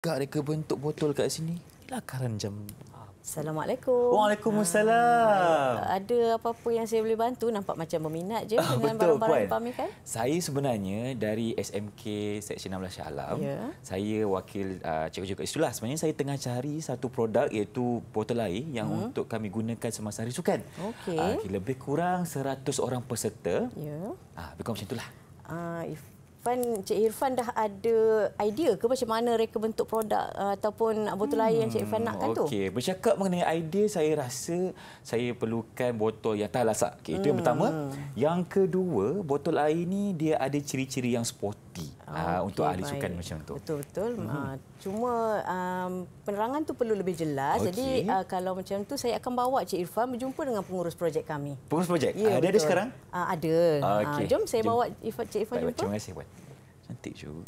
agak reka bentuk botol kat sini. Inilah karan jam. Assalamualaikum. Waalaikumsalam. Ha, ada apa-apa yang saya boleh bantu? Nampak macam berminat je ah, dengan barang-barang Puan. kami kan? Saya sebenarnya dari SMK Seksyen 16 Shah Alam. Ya. Saya wakil uh, cikgu cikgu Itulah sebenarnya saya tengah cari satu produk iaitu botol air yang hmm. untuk kami gunakan semasa hari sukan. Okay. Uh, ah, lebih kurang 100 orang peserta. Ya. Ah, uh, macam itulah. Ah, uh, if Irfan, Cik Irfan dah ada idea ke macam mana reka bentuk produk uh, ataupun botol hmm, air yang Cik hmm, Irfan nak okay. tu? Okey, bercakap mengenai idea, saya rasa saya perlukan botol yang tak lasak. Okay, hmm. Itu yang hmm. pertama. Yang kedua, botol air ini dia ada ciri-ciri yang sporty okay, ah, untuk ahli baik. sukan macam tu. Betul betul. Hmm. Ah, cuma um, penerangan tu perlu lebih jelas. Okay. Jadi uh, kalau macam tu saya akan bawa Cik Irfan berjumpa dengan pengurus projek kami. Pengurus projek. Ya, ada ah, ada sekarang? Uh, ada. Okay. Uh, jom saya jom. bawa Irfan Cik Irfan baik, jumpa. Terima kasih buat. Cantik juga.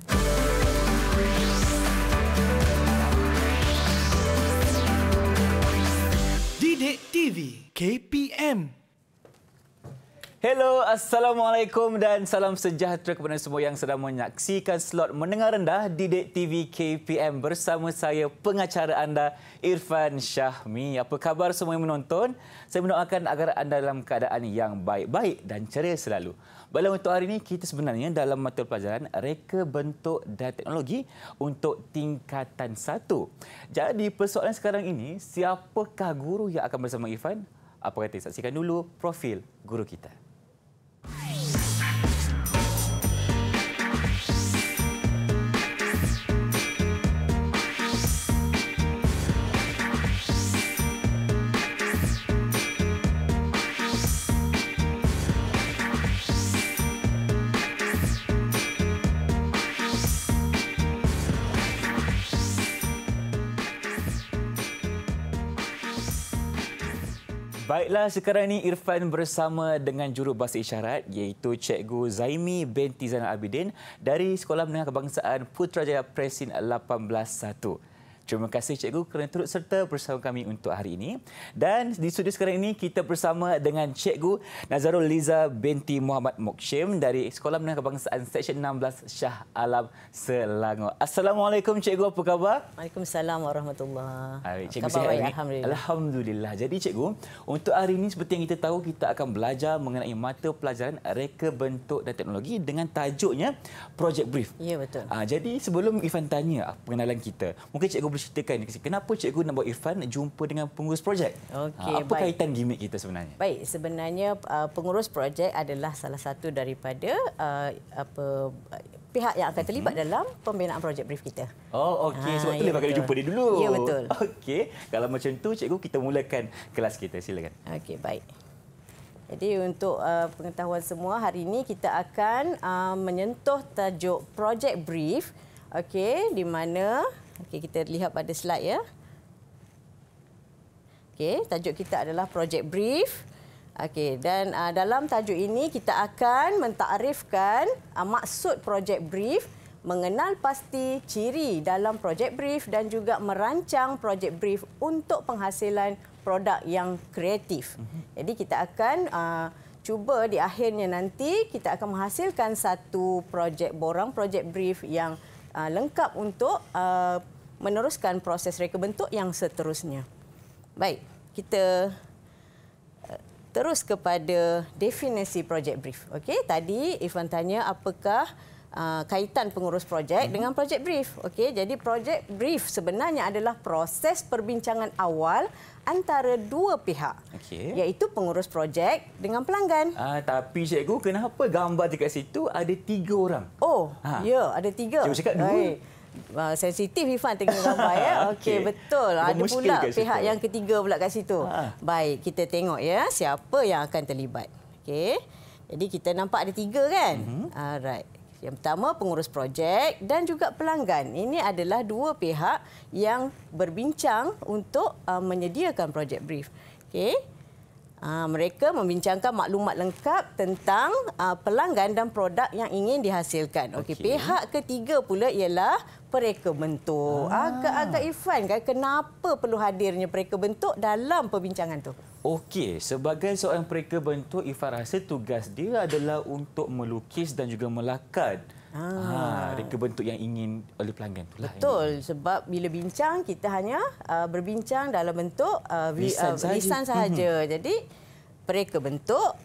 Didik TV KPM Hello, Assalamualaikum dan salam sejahtera kepada semua yang sedang menyaksikan slot Mendengar Rendah di Dek TV KPM bersama saya pengacara anda Irfan Syahmi. Apa khabar semua yang menonton? Saya mendoakan agar anda dalam keadaan yang baik-baik dan ceria selalu. Balang untuk hari ini, kita sebenarnya dalam mata pelajaran reka bentuk dan teknologi untuk tingkatan satu. Jadi persoalan sekarang ini, siapakah guru yang akan bersama Irfan? Apa kata? Saksikan dulu profil guru kita. Baiklah, sekarang ini Irfan bersama dengan juru bahasa isyarat iaitu Cikgu Zaimi binti Zainal Abidin dari Sekolah Menengah Kebangsaan Putrajaya Presin 181. Terima kasih cikgu kerana turut serta bersama kami untuk hari ini. Dan di studio sekarang ini kita bersama dengan cikgu Nazarul Liza binti Muhammad Mokshim dari Sekolah Menengah Kebangsaan Seksyen 16 Shah Alam Selangor. Assalamualaikum cikgu, apa khabar? Waalaikumsalam warahmatullahi wabarakatuh. Cikgu khabar sihat Alhamdulillah. Alhamdulillah. Jadi cikgu, untuk hari ini seperti yang kita tahu kita akan belajar mengenai mata pelajaran reka bentuk dan teknologi dengan tajuknya Project Brief. Ya, betul. Ah, jadi sebelum Ivan tanya pengenalan kita, mungkin cikgu boleh ini. kenapa cikgu nak bawa Irfan jumpa dengan pengurus projek? Okay, ha, Apa baik. kaitan gimmick kita sebenarnya? Baik, sebenarnya uh, pengurus projek adalah salah satu daripada uh, apa pihak yang akan terlibat mm-hmm. dalam pembinaan projek brief kita. Oh, okey. Ah, Sebab itu ya lepas kali jumpa dia dulu. Ya, betul. Okey. Kalau macam tu, cikgu kita mulakan kelas kita. Silakan. Okey, baik. Jadi untuk uh, pengetahuan semua, hari ini kita akan uh, menyentuh tajuk projek brief. Okey, di mana Okey, kita lihat pada slide ya. Okey, tajuk kita adalah project brief. Okey, dan uh, dalam tajuk ini kita akan mentakrifkan uh, maksud project brief, mengenal pasti ciri dalam project brief dan juga merancang project brief untuk penghasilan produk yang kreatif. Mhm. Jadi kita akan uh, cuba di akhirnya nanti kita akan menghasilkan satu projek borang project brief yang uh, lengkap untuk uh, meneruskan proses reka bentuk yang seterusnya. Baik, kita uh, terus kepada definisi projek brief. Okey, tadi Ifan tanya apakah uh, kaitan pengurus projek mm-hmm. dengan projek brief. Okey, jadi projek brief sebenarnya adalah proses perbincangan awal antara dua pihak okay. iaitu pengurus projek dengan pelanggan. Ah, tapi cikgu kenapa gambar dekat situ ada tiga orang? Oh, ha. ya ada tiga. Cuba cakap dua. Hai. Uh, ah, sensitif Ifan tengok gambar ya. Okey okay. betul. Bukan Ada pula pihak situ. yang ketiga pula kat situ. Ha. Baik, kita tengok ya siapa yang akan terlibat. Okey. Jadi kita nampak ada tiga kan? Mm-hmm. Alright. Yang pertama pengurus projek dan juga pelanggan. Ini adalah dua pihak yang berbincang untuk uh, menyediakan projek brief. Okey. Uh, mereka membincangkan maklumat lengkap tentang uh, pelanggan dan produk yang ingin dihasilkan. Okey, okay. pihak ketiga pula ialah Pereka Bentuk. Agak-agak ah. Irfan, kan? kenapa perlu hadirnya Pereka Bentuk dalam perbincangan tu? Okey, sebagai seorang Pereka Bentuk, Irfan rasa tugas dia adalah untuk melukis dan juga melakat Ha, ah. ah, reka bentuk yang ingin oleh pelanggan itulah. Betul, ini. sebab bila bincang, kita hanya uh, berbincang dalam bentuk uh, lisan, uh, sahaja. lisan sahaja. Mhm. Jadi, reka bentuk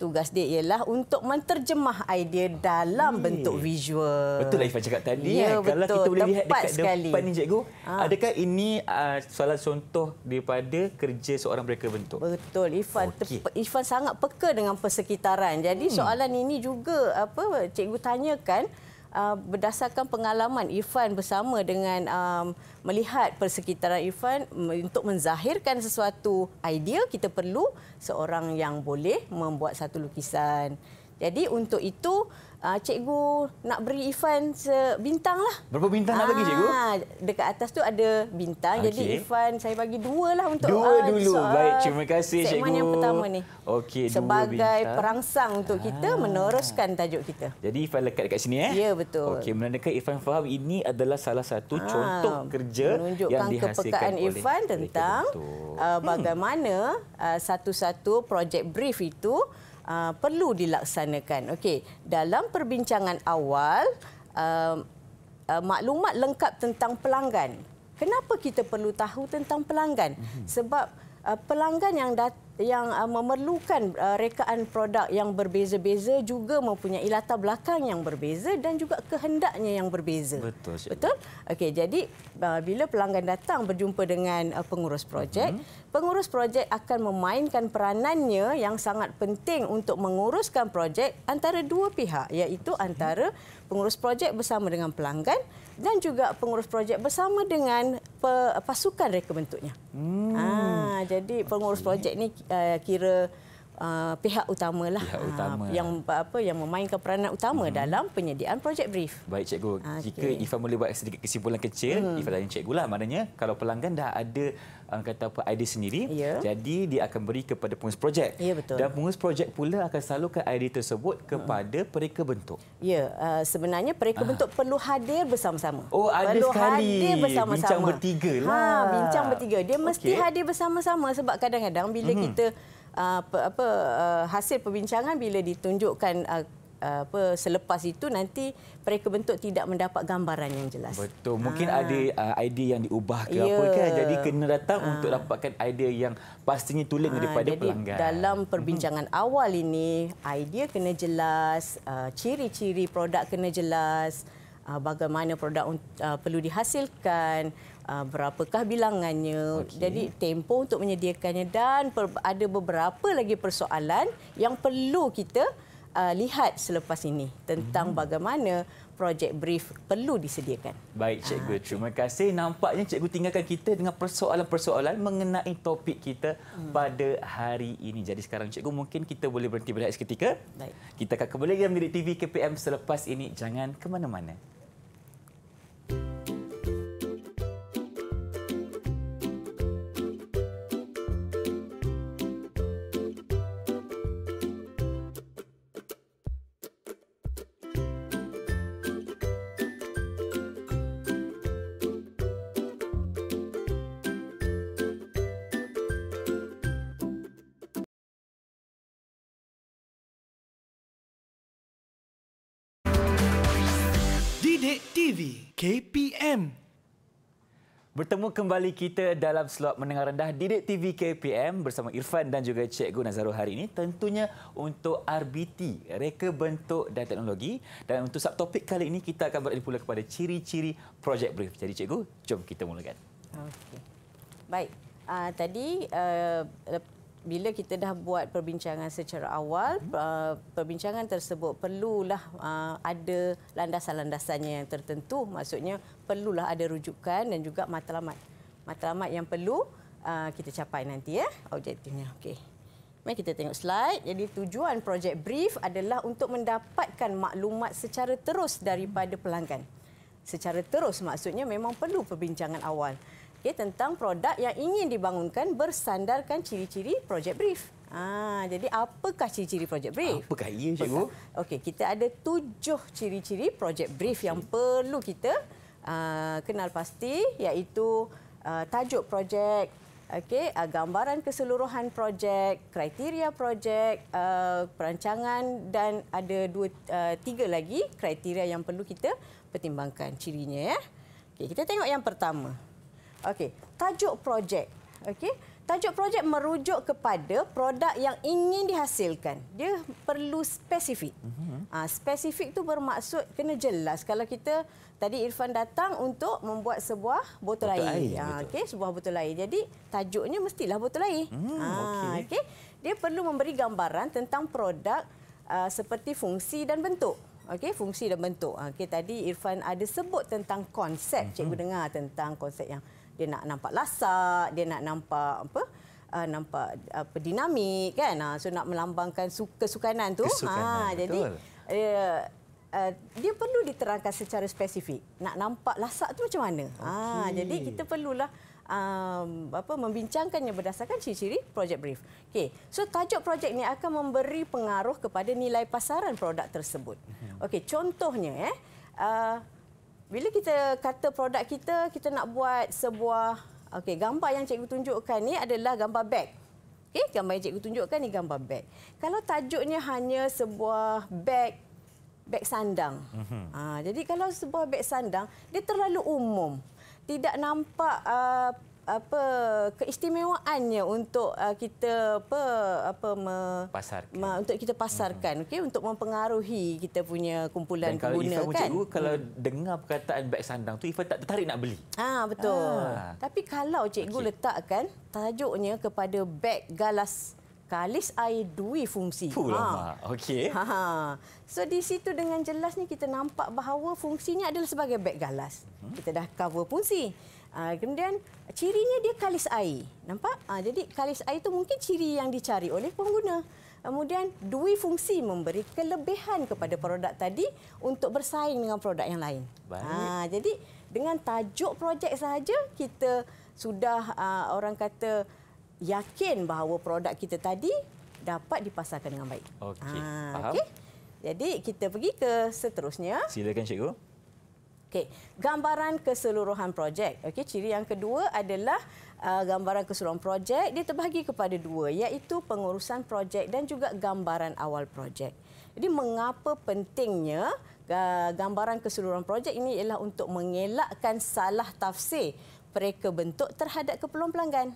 tugas dia ialah untuk menterjemah idea dalam hmm. bentuk visual. Betul lah Ifan cakap tadi. Ya, kan? Kalau kita boleh lihat dekat sekali. depan ini, cikgu. Ha. Adakah ini uh, salah contoh daripada kerja seorang mereka bentuk? Betul. Ifan, okay. Ifan sangat peka dengan persekitaran. Jadi hmm. soalan ini juga apa cikgu tanyakan. Uh, berdasarkan pengalaman Irfan bersama dengan um, melihat persekitaran Irfan untuk menzahirkan sesuatu idea kita perlu seorang yang boleh membuat satu lukisan. Jadi untuk itu uh, cikgu nak beri Ifan sebintang lah. Berapa bintang ah, nak bagi ah, cikgu? Dekat atas tu ada bintang. Okay. Jadi Ifan saya bagi dua lah untuk dua uh, dulu. Soal Baik, terima kasih cikgu. Segmen yang pertama ni. Okey, Sebagai bintang. perangsang untuk kita meneruskan tajuk kita. Jadi Ifan lekat dekat sini eh? Ya, betul. Okey, menandakan Ifan faham ini adalah salah satu ah, contoh kerja yang dihasilkan oleh Ifan tentang uh, bagaimana satu-satu hmm. uh, projek brief itu uh, perlu dilaksanakan. Okey, dalam perbincangan awal uh, uh, maklumat lengkap tentang pelanggan. Kenapa kita perlu tahu tentang pelanggan? Mhm. Sebab uh, pelanggan yang datang yang uh, memerlukan uh, rekaan produk yang berbeza-beza juga mempunyai latar belakang yang berbeza dan juga kehendaknya yang berbeza. Betul. Cik. Betul. Okey, jadi uh, bila pelanggan datang berjumpa dengan uh, pengurus projek, mm-hmm. pengurus projek akan memainkan peranannya yang sangat penting untuk menguruskan projek antara dua pihak iaitu okay. antara pengurus projek bersama dengan pelanggan dan juga pengurus projek bersama dengan pasukan reka bentuknya. Hmm. Ha, jadi pengurus projek ni uh, kira uh, pihak utamalah pihak ah, utama. uh, yang apa yang memainkan peranan utama hmm. dalam penyediaan projek brief. Baik cikgu. Okay. Jika Ifa boleh buat sedikit kesimpulan kecil, hmm. Ifa tanya cikgu lah maknanya kalau pelanggan dah ada uh, kata apa idea sendiri, ya. jadi dia akan beri kepada pengurus projek. Ya betul. Dan pengurus projek pula akan salurkan idea tersebut hmm. kepada hmm. pereka bentuk. Ya, uh, sebenarnya pereka uh. bentuk perlu hadir bersama-sama. Oh, ada perlu sekali. Hadir bersama-sama. Bincang bertiga lah. Ha, bincang bertiga. Dia mesti okay. hadir bersama-sama sebab kadang-kadang bila hmm. kita uh, apa uh, hasil perbincangan bila ditunjukkan uh, uh, apa selepas itu nanti mereka bentuk tidak mendapat gambaran yang jelas. Betul. Mungkin ha. ada uh, idea yang diubah ke ya. apa kan. Jadi kena datang ha. untuk dapatkan idea yang pastinya tulen ha. daripada Jadi, pelanggan. dalam mhm. perbincangan hmm awal ini idea kena jelas, uh, ciri-ciri produk kena jelas, uh, bagaimana produk uh, perlu dihasilkan, Ah, berapakah bilangannya. Okay. Jadi tempo untuk menyediakannya dan ada beberapa lagi persoalan yang perlu kita uh, lihat selepas ini tentang hmm. bagaimana projek brief perlu disediakan. Baik ah, cikgu, ha, terima okay. kasih. Nampaknya cikgu tinggalkan kita dengan persoalan-persoalan mengenai topik kita hmm. pada hari ini. Jadi sekarang cikgu mungkin kita boleh berhenti berehat seketika. Baik. Kita akan kembali dalam Direct TV KPM selepas ini. Jangan ke mana-mana. Sidik TV KPM Bertemu kembali kita dalam slot menengah rendah Didik TV KPM bersama Irfan dan juga Cikgu Nazarul hari ini tentunya untuk RBT, Reka Bentuk dan Teknologi. Dan untuk subtopik kali ini, kita akan berada pula kepada ciri-ciri projek brief. Jadi Cikgu, jom kita mulakan. Okay. Baik. Uh, tadi, uh, bila kita dah buat perbincangan secara awal, mhm. uh, perbincangan tersebut perlulah uh, ada landasan-landasannya yang tertentu. Maksudnya perlulah ada rujukan dan juga matlamat. Matlamat yang perlu uh, kita capai nanti ya, objektifnya. okay. Mari kita tengok slide. Jadi tujuan projek brief adalah untuk mendapatkan maklumat secara terus daripada pelanggan. Secara terus maksudnya memang perlu perbincangan awal. Ia tentang produk yang ingin dibangunkan bersandarkan ciri-ciri projek brief. Ah, jadi apakah ciri-ciri projek brief? Apakah ia, Cikgu? Okey, kita ada tujuh ciri-ciri projek brief okay. yang perlu kita uh, kenal pasti iaitu uh, tajuk projek, okay, uh, gambaran keseluruhan projek, kriteria projek, uh, perancangan dan ada dua uh, tiga lagi kriteria yang perlu kita pertimbangkan cirinya ya. Okey, kita tengok yang pertama. Okey, tajuk projek. Okey, tajuk projek merujuk kepada produk yang ingin dihasilkan. Dia perlu spesifik. Uh-huh. Ha, spesifik tu bermaksud kena jelas. Kalau kita tadi Irfan datang untuk membuat sebuah botol, botol air. air ha, okey, sebuah botol air. Jadi tajuknya mestilah botol air. Hmm, ha, okey. Okay. Dia perlu memberi gambaran tentang produk uh, seperti fungsi dan bentuk. Okey, fungsi dan bentuk. Okey, tadi Irfan ada sebut tentang konsep. Hmm. Cikgu dengar tentang konsep yang dia nak nampak lasak, dia nak nampak apa? Uh, nampak apa uh, dinamik kan uh, so nak melambangkan suka kesukanan tu ha jadi dia uh, dia perlu diterangkan secara spesifik nak nampak lasak tu macam mana okay. ha jadi kita perlulah um, apa membincangkannya berdasarkan ciri-ciri project brief okey so tajuk projek ni akan memberi pengaruh kepada nilai pasaran produk tersebut mhm. okey contohnya eh uh, bila kita kata produk kita, kita nak buat sebuah okay gambar yang cikgu tunjukkan ni adalah gambar bag okay gambar yang cikgu tunjukkan ni gambar bag Kalau tajuknya hanya sebuah bag bag sandang. Uh-huh. Ha, jadi kalau sebuah bag sandang, dia terlalu umum. Tidak nampak uh, apa keistimewaannya untuk uh, kita apa apa me, ma, untuk kita pasarkan hmm. okey untuk mempengaruhi kita punya kumpulan Dan pengguna kalau Ifa kan cikgu, kalau hmm. dengar perkataan beg sandang tu Ifa tak tertarik nak beli ah betul ah. tapi kalau cikgu okay. letakkan tajuknya kepada beg galas kalis air dua fungsi. Pula, ah. ha. Okey. Ha. So di situ dengan jelasnya kita nampak bahawa fungsinya adalah sebagai beg galas. Hmm. Kita dah cover fungsi. Uh, kemudian cirinya dia kalis air. Nampak? Uh, jadi kalis air itu mungkin ciri yang dicari oleh pengguna. Kemudian dua fungsi memberi kelebihan kepada produk tadi untuk bersaing dengan produk yang lain. Ha, jadi dengan tajuk projek sahaja kita sudah uh, orang kata yakin bahawa produk kita tadi dapat dipasarkan dengan baik. Okey, ha, faham. Okay? Jadi kita pergi ke seterusnya. Silakan cikgu. Okey, gambaran keseluruhan projek. Okey, ciri yang kedua adalah uh, gambaran keseluruhan projek dia terbahagi kepada dua iaitu pengurusan projek dan juga gambaran awal projek. Jadi mengapa pentingnya uh, gambaran keseluruhan projek ini ialah untuk mengelakkan salah tafsir pereka bentuk terhadap keperluan pelanggan.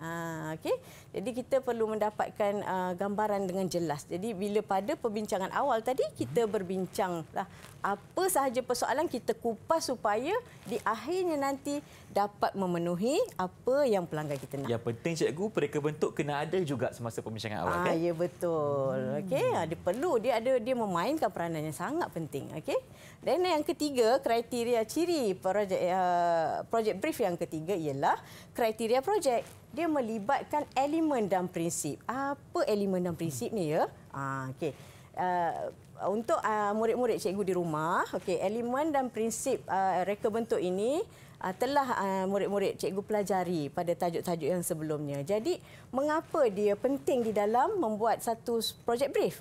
Ha, okay. Jadi kita perlu mendapatkan uh, gambaran dengan jelas. Jadi bila pada perbincangan awal tadi kita berbincang lah apa sahaja persoalan kita kupas supaya di akhirnya nanti dapat memenuhi apa yang pelanggan kita nak. Yang penting cikgu mereka bentuk kena ada juga semasa perbincangan awal ah, kan? Ya betul. Hmm. Okey, ada ah, perlu dia ada dia memainkan peranan yang sangat penting. okay. Dan yang ketiga kriteria ciri projek uh, projek brief yang ketiga ialah kriteria projek dia melibatkan elemen dan prinsip. Apa elemen dan prinsip ni ya? Ah okey. Uh, untuk uh, murid-murid cikgu di rumah, okey, elemen dan prinsip uh, reka bentuk ini uh, telah uh, murid-murid cikgu pelajari pada tajuk-tajuk yang sebelumnya. Jadi, mengapa dia penting di dalam membuat satu project brief?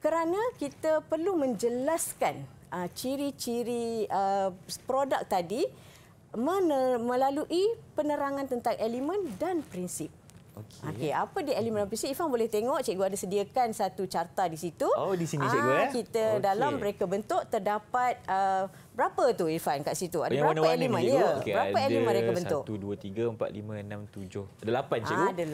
Kerana kita perlu menjelaskan ciri-ciri uh, produk tadi melalui penerangan tentang elemen dan prinsip. Okey, okay, apa dia elemen dan prinsip? Ifan boleh tengok cikgu ada sediakan satu carta di situ. Oh, di sini cikgu ya. Kita okay. dalam mereka bentuk terdapat uh, berapa tu Ifan kat situ? Ada berapa elemen dia? Ya, okay, berapa elemen mereka bentuk? 1 2 3 4 5 6 7. Ada 8 cikgu. Ah, ada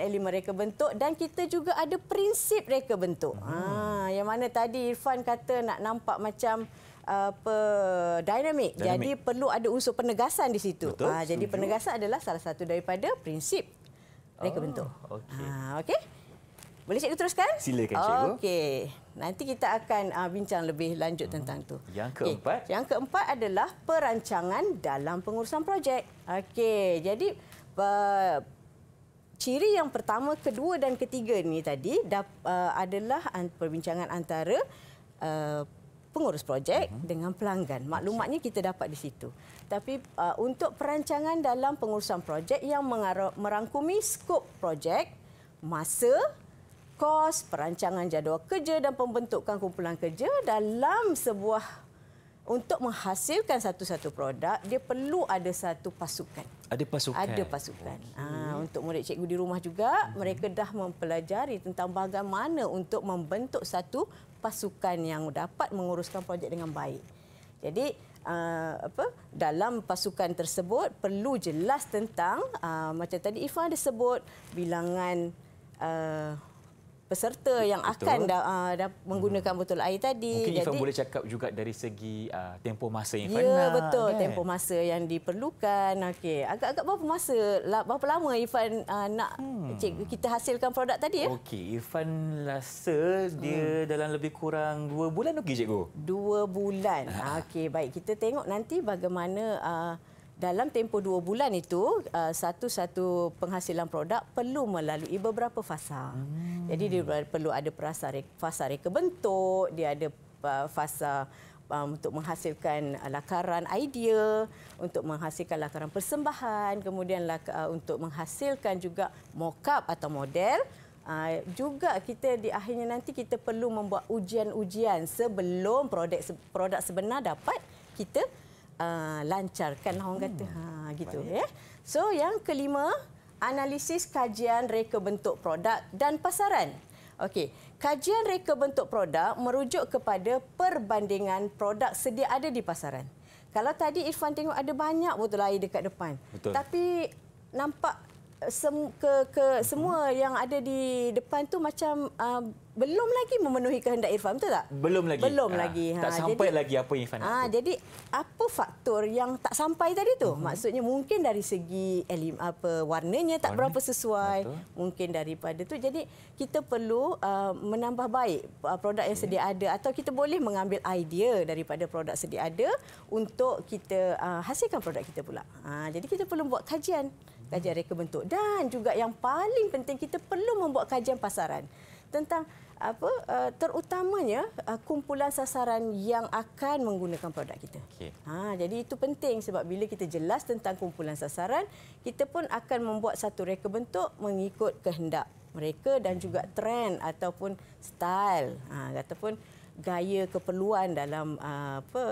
8 elemen mereka bentuk dan kita juga ada prinsip mereka bentuk. Hmm. Ha, yang mana tadi Ifan kata nak nampak macam apa uh, dinamik. Jadi perlu ada unsur penegasan di situ. Betul, ha, jadi penegasan adalah salah satu daripada prinsip reka oh, ah, bentuk. Okey. Ha, ah, okay? Boleh cikgu teruskan? Silakan cikgu. Okey. Nanti kita akan uh, bincang lebih lanjut hmm. tentang tu. Yang keempat. Okay. Yang keempat adalah perancangan dalam pengurusan projek. Okey. Jadi uh, ciri yang pertama, kedua dan ketiga ni tadi adalah perbincangan antara pengurus projek uh-huh. dengan pelanggan. Maklumatnya kita dapat di situ. Tapi uh, untuk perancangan dalam pengurusan projek yang mengarah, merangkumi skop projek, masa, kos, perancangan jadual kerja dan pembentukan kumpulan kerja dalam sebuah untuk menghasilkan satu-satu produk, dia perlu ada satu pasukan. Ada pasukan. Ada pasukan. Okay. Ha, ah, untuk murid cikgu di rumah juga, mm-hmm. mereka dah mempelajari tentang bagaimana untuk membentuk satu pasukan yang dapat menguruskan projek dengan baik. Jadi uh, apa dalam pasukan tersebut perlu jelas tentang uh, macam tadi Ifa ada sebut bilangan uh, peserta yang akan da, uh, ah, da, menggunakan hmm. botol air tadi. Mungkin Jadi, Ifan boleh cakap juga dari segi uh, tempoh masa yang ya, Ifan nak. Ya, betul. Kan? Tempoh masa yang diperlukan. Okey, Agak-agak berapa masa, berapa lama Ifan uh, ah, nak hmm. cik, kita hasilkan produk tadi? Ya? Okey, Ifan rasa dia hmm. dalam lebih kurang dua bulan, okey cikgu? Dua bulan. Okey, baik. Kita tengok nanti bagaimana... Uh, dalam tempoh dua bulan itu uh, satu-satu penghasilan produk perlu melalui beberapa fasa. Hmm. Jadi dia perlu ada perasa fasa reka bentuk, dia ada uh, fasa um, untuk menghasilkan uh, lakaran idea, untuk menghasilkan lakaran persembahan, kemudian untuk menghasilkan juga mock-up atau model. Uh, juga kita di akhirnya nanti kita perlu membuat ujian-ujian sebelum produk produk sebenar dapat kita Ah, lancarkan orang kata hmm. ha gitu ya. Eh. So yang kelima analisis kajian reka bentuk produk dan pasaran. Okey, kajian reka bentuk produk merujuk kepada perbandingan produk sedia ada di pasaran. Kalau tadi Irfan tengok ada banyak botol air dekat depan. Betul. Tapi nampak eh, ke ke mhm. semua hmm. yang ada di depan tu macam uh, belum lagi memenuhi kehendak Irfan betul tak? Belum lagi. Belum ha, lagi. Ha, tak sampai jadi, lagi apa Irfan? Ah ha, jadi apa faktor yang tak sampai tadi tu? hmm Maksudnya mungkin dari segi elem apa warnanya tak Warna. berapa sesuai. Betul. Mungkin daripada tu jadi kita perlu uh, menambah baik uh, produk okay. yang sedia ada atau kita boleh mengambil idea daripada produk sedia ada untuk kita uh, hasilkan produk kita pula. Ha, jadi kita perlu buat kajian, mhm. kajian reka bentuk dan juga yang paling penting kita perlu membuat kajian pasaran tentang apa uh, terutamanya uh, kumpulan sasaran yang akan menggunakan produk kita. Okay. Ha jadi itu penting sebab bila kita jelas tentang kumpulan sasaran, kita pun akan membuat satu reka bentuk mengikut kehendak mereka dan juga trend ataupun style ha, ataupun gaya keperluan dalam uh, apa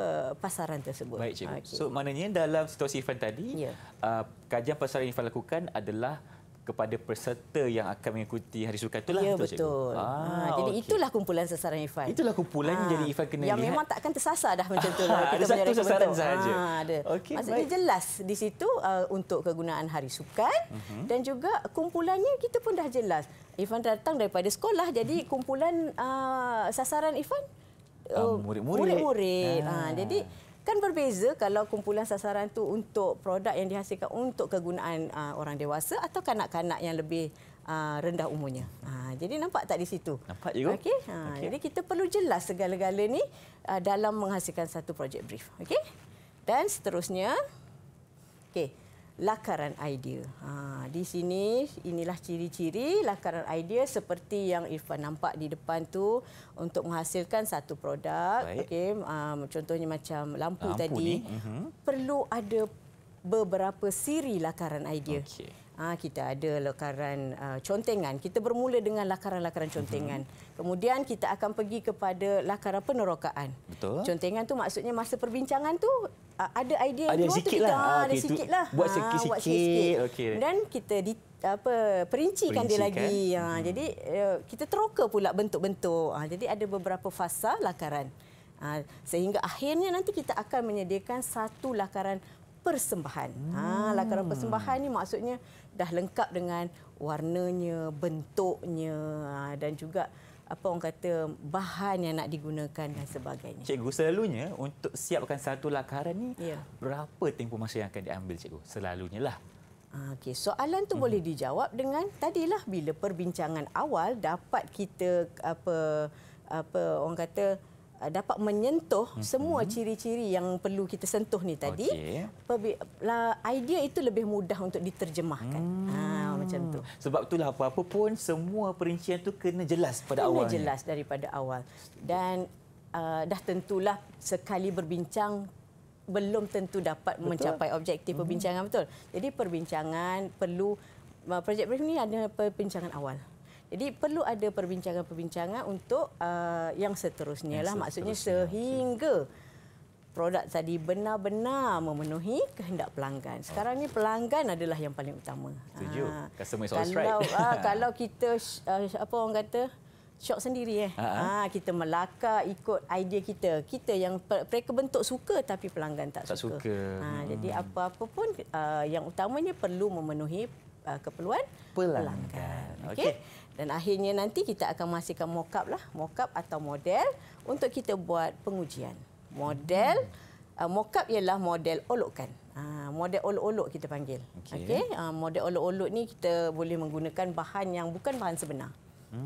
pasaran tersebut. Baik cikgu. Okay. So maknanya dalam situasi Ifan tadi, yeah. Ya. uh, kajian pasaran yang Ifan lakukan adalah kepada peserta yang akan mengikuti hari sukan itulah ya, betul, betul. Ah, ha, jadi itulah kumpulan sasaran Ifan itulah kumpulan ha, jadi Ifan kena yang lihat. memang takkan tersasar dah macam tu lah. ada satu sasaran sahaja ha, ada. Okay, maksudnya baik. jelas di situ uh, untuk kegunaan hari sukan uh-huh. Mhm. dan juga kumpulannya kita pun dah jelas Ifan datang daripada sekolah jadi mhm. kumpulan uh, sasaran Ifan uh, murid-murid murid ha. Ha, jadi kan berbeza kalau kumpulan sasaran tu untuk produk yang dihasilkan untuk kegunaan uh, orang dewasa atau kanak-kanak yang lebih uh, rendah umurnya. Ha, jadi nampak tak di situ? Nampak juga. Okey. Ha, okay. jadi kita perlu jelas segala-gala ni uh, dalam menghasilkan satu project brief. Okay, Dan seterusnya okay lakaran idea. Ha, di sini inilah ciri-ciri lakaran idea seperti yang Irfan nampak di depan tu untuk menghasilkan satu produk. Okey, um, ha, contohnya macam lampu, lampu tadi. Ni. Mhm. Perlu ada beberapa siri lakaran idea. Okay. Ha, kita ada lakaran uh, ha, contengan. Kita bermula dengan lakaran-lakaran contengan. Mm-hmm. Kemudian kita akan pergi kepada lakaran penerokaan. Betul. Contengan tu maksudnya masa perbincangan tu uh, ada idea ada yang sikit lah. Ha, ada sikit lah. Buat ha, sikit-sikit. Buat Okay. Dan kita di, apa perincikan, perincikan dia lagi. Ha, mm-hmm. Jadi uh, kita teroka pula bentuk-bentuk. Ha, jadi ada beberapa fasa lakaran. Ha, sehingga akhirnya nanti kita akan menyediakan satu lakaran persembahan. Ha, lakaran hmm. persembahan ni maksudnya dah lengkap dengan warnanya, bentuknya ha, dan juga apa orang kata bahan yang nak digunakan dan sebagainya. Cikgu selalunya untuk siapkan satu lakaran ni ya. berapa tempoh masa yang akan diambil cikgu? Selalunya lah. Ha, okey, soalan tu hmm. boleh dijawab dengan tadilah bila perbincangan awal dapat kita apa apa orang kata uh, dapat menyentuh mm-hmm. semua ciri-ciri yang perlu kita sentuh ni tadi okay. idea itu lebih mudah untuk diterjemahkan mm. ha macam tu sebab itulah apa-apa pun semua perincian tu kena jelas pada awal kena jelas daripada awal dan uh, dah tentulah sekali berbincang belum tentu dapat betul. mencapai objektif hmm. perbincangan betul jadi perbincangan perlu uh, projek brief ni ada perbincangan awal jadi perlu ada perbincangan-perbincangan untuk uh, yang seterusnya lah. Maksudnya sehingga produk tadi benar-benar memenuhi kehendak pelanggan. Sekarang ni pelanggan adalah yang paling utama. Tuju. Ha. Ah, Customer is always kalau, right. kalau ah, kita uh, apa orang kata shock sendiri eh. Uh-huh. Ha, ha. kita melaka ikut idea kita. Kita yang mereka bentuk suka tapi pelanggan tak, tak suka. suka. Ha, hmm. jadi apa-apa pun uh, yang utamanya perlu memenuhi uh, keperluan pelanggan. pelanggan. Okey. Okay dan akhirnya nanti kita akan menghasilkan mock-up lah, mock-up atau model untuk kita buat pengujian. Model hmm. uh, mock-up ialah model olokan. Uh, ah, model olok-olok kita panggil. Okey, okay? uh, ah, model olok-olok ni kita boleh menggunakan bahan yang bukan bahan sebenar.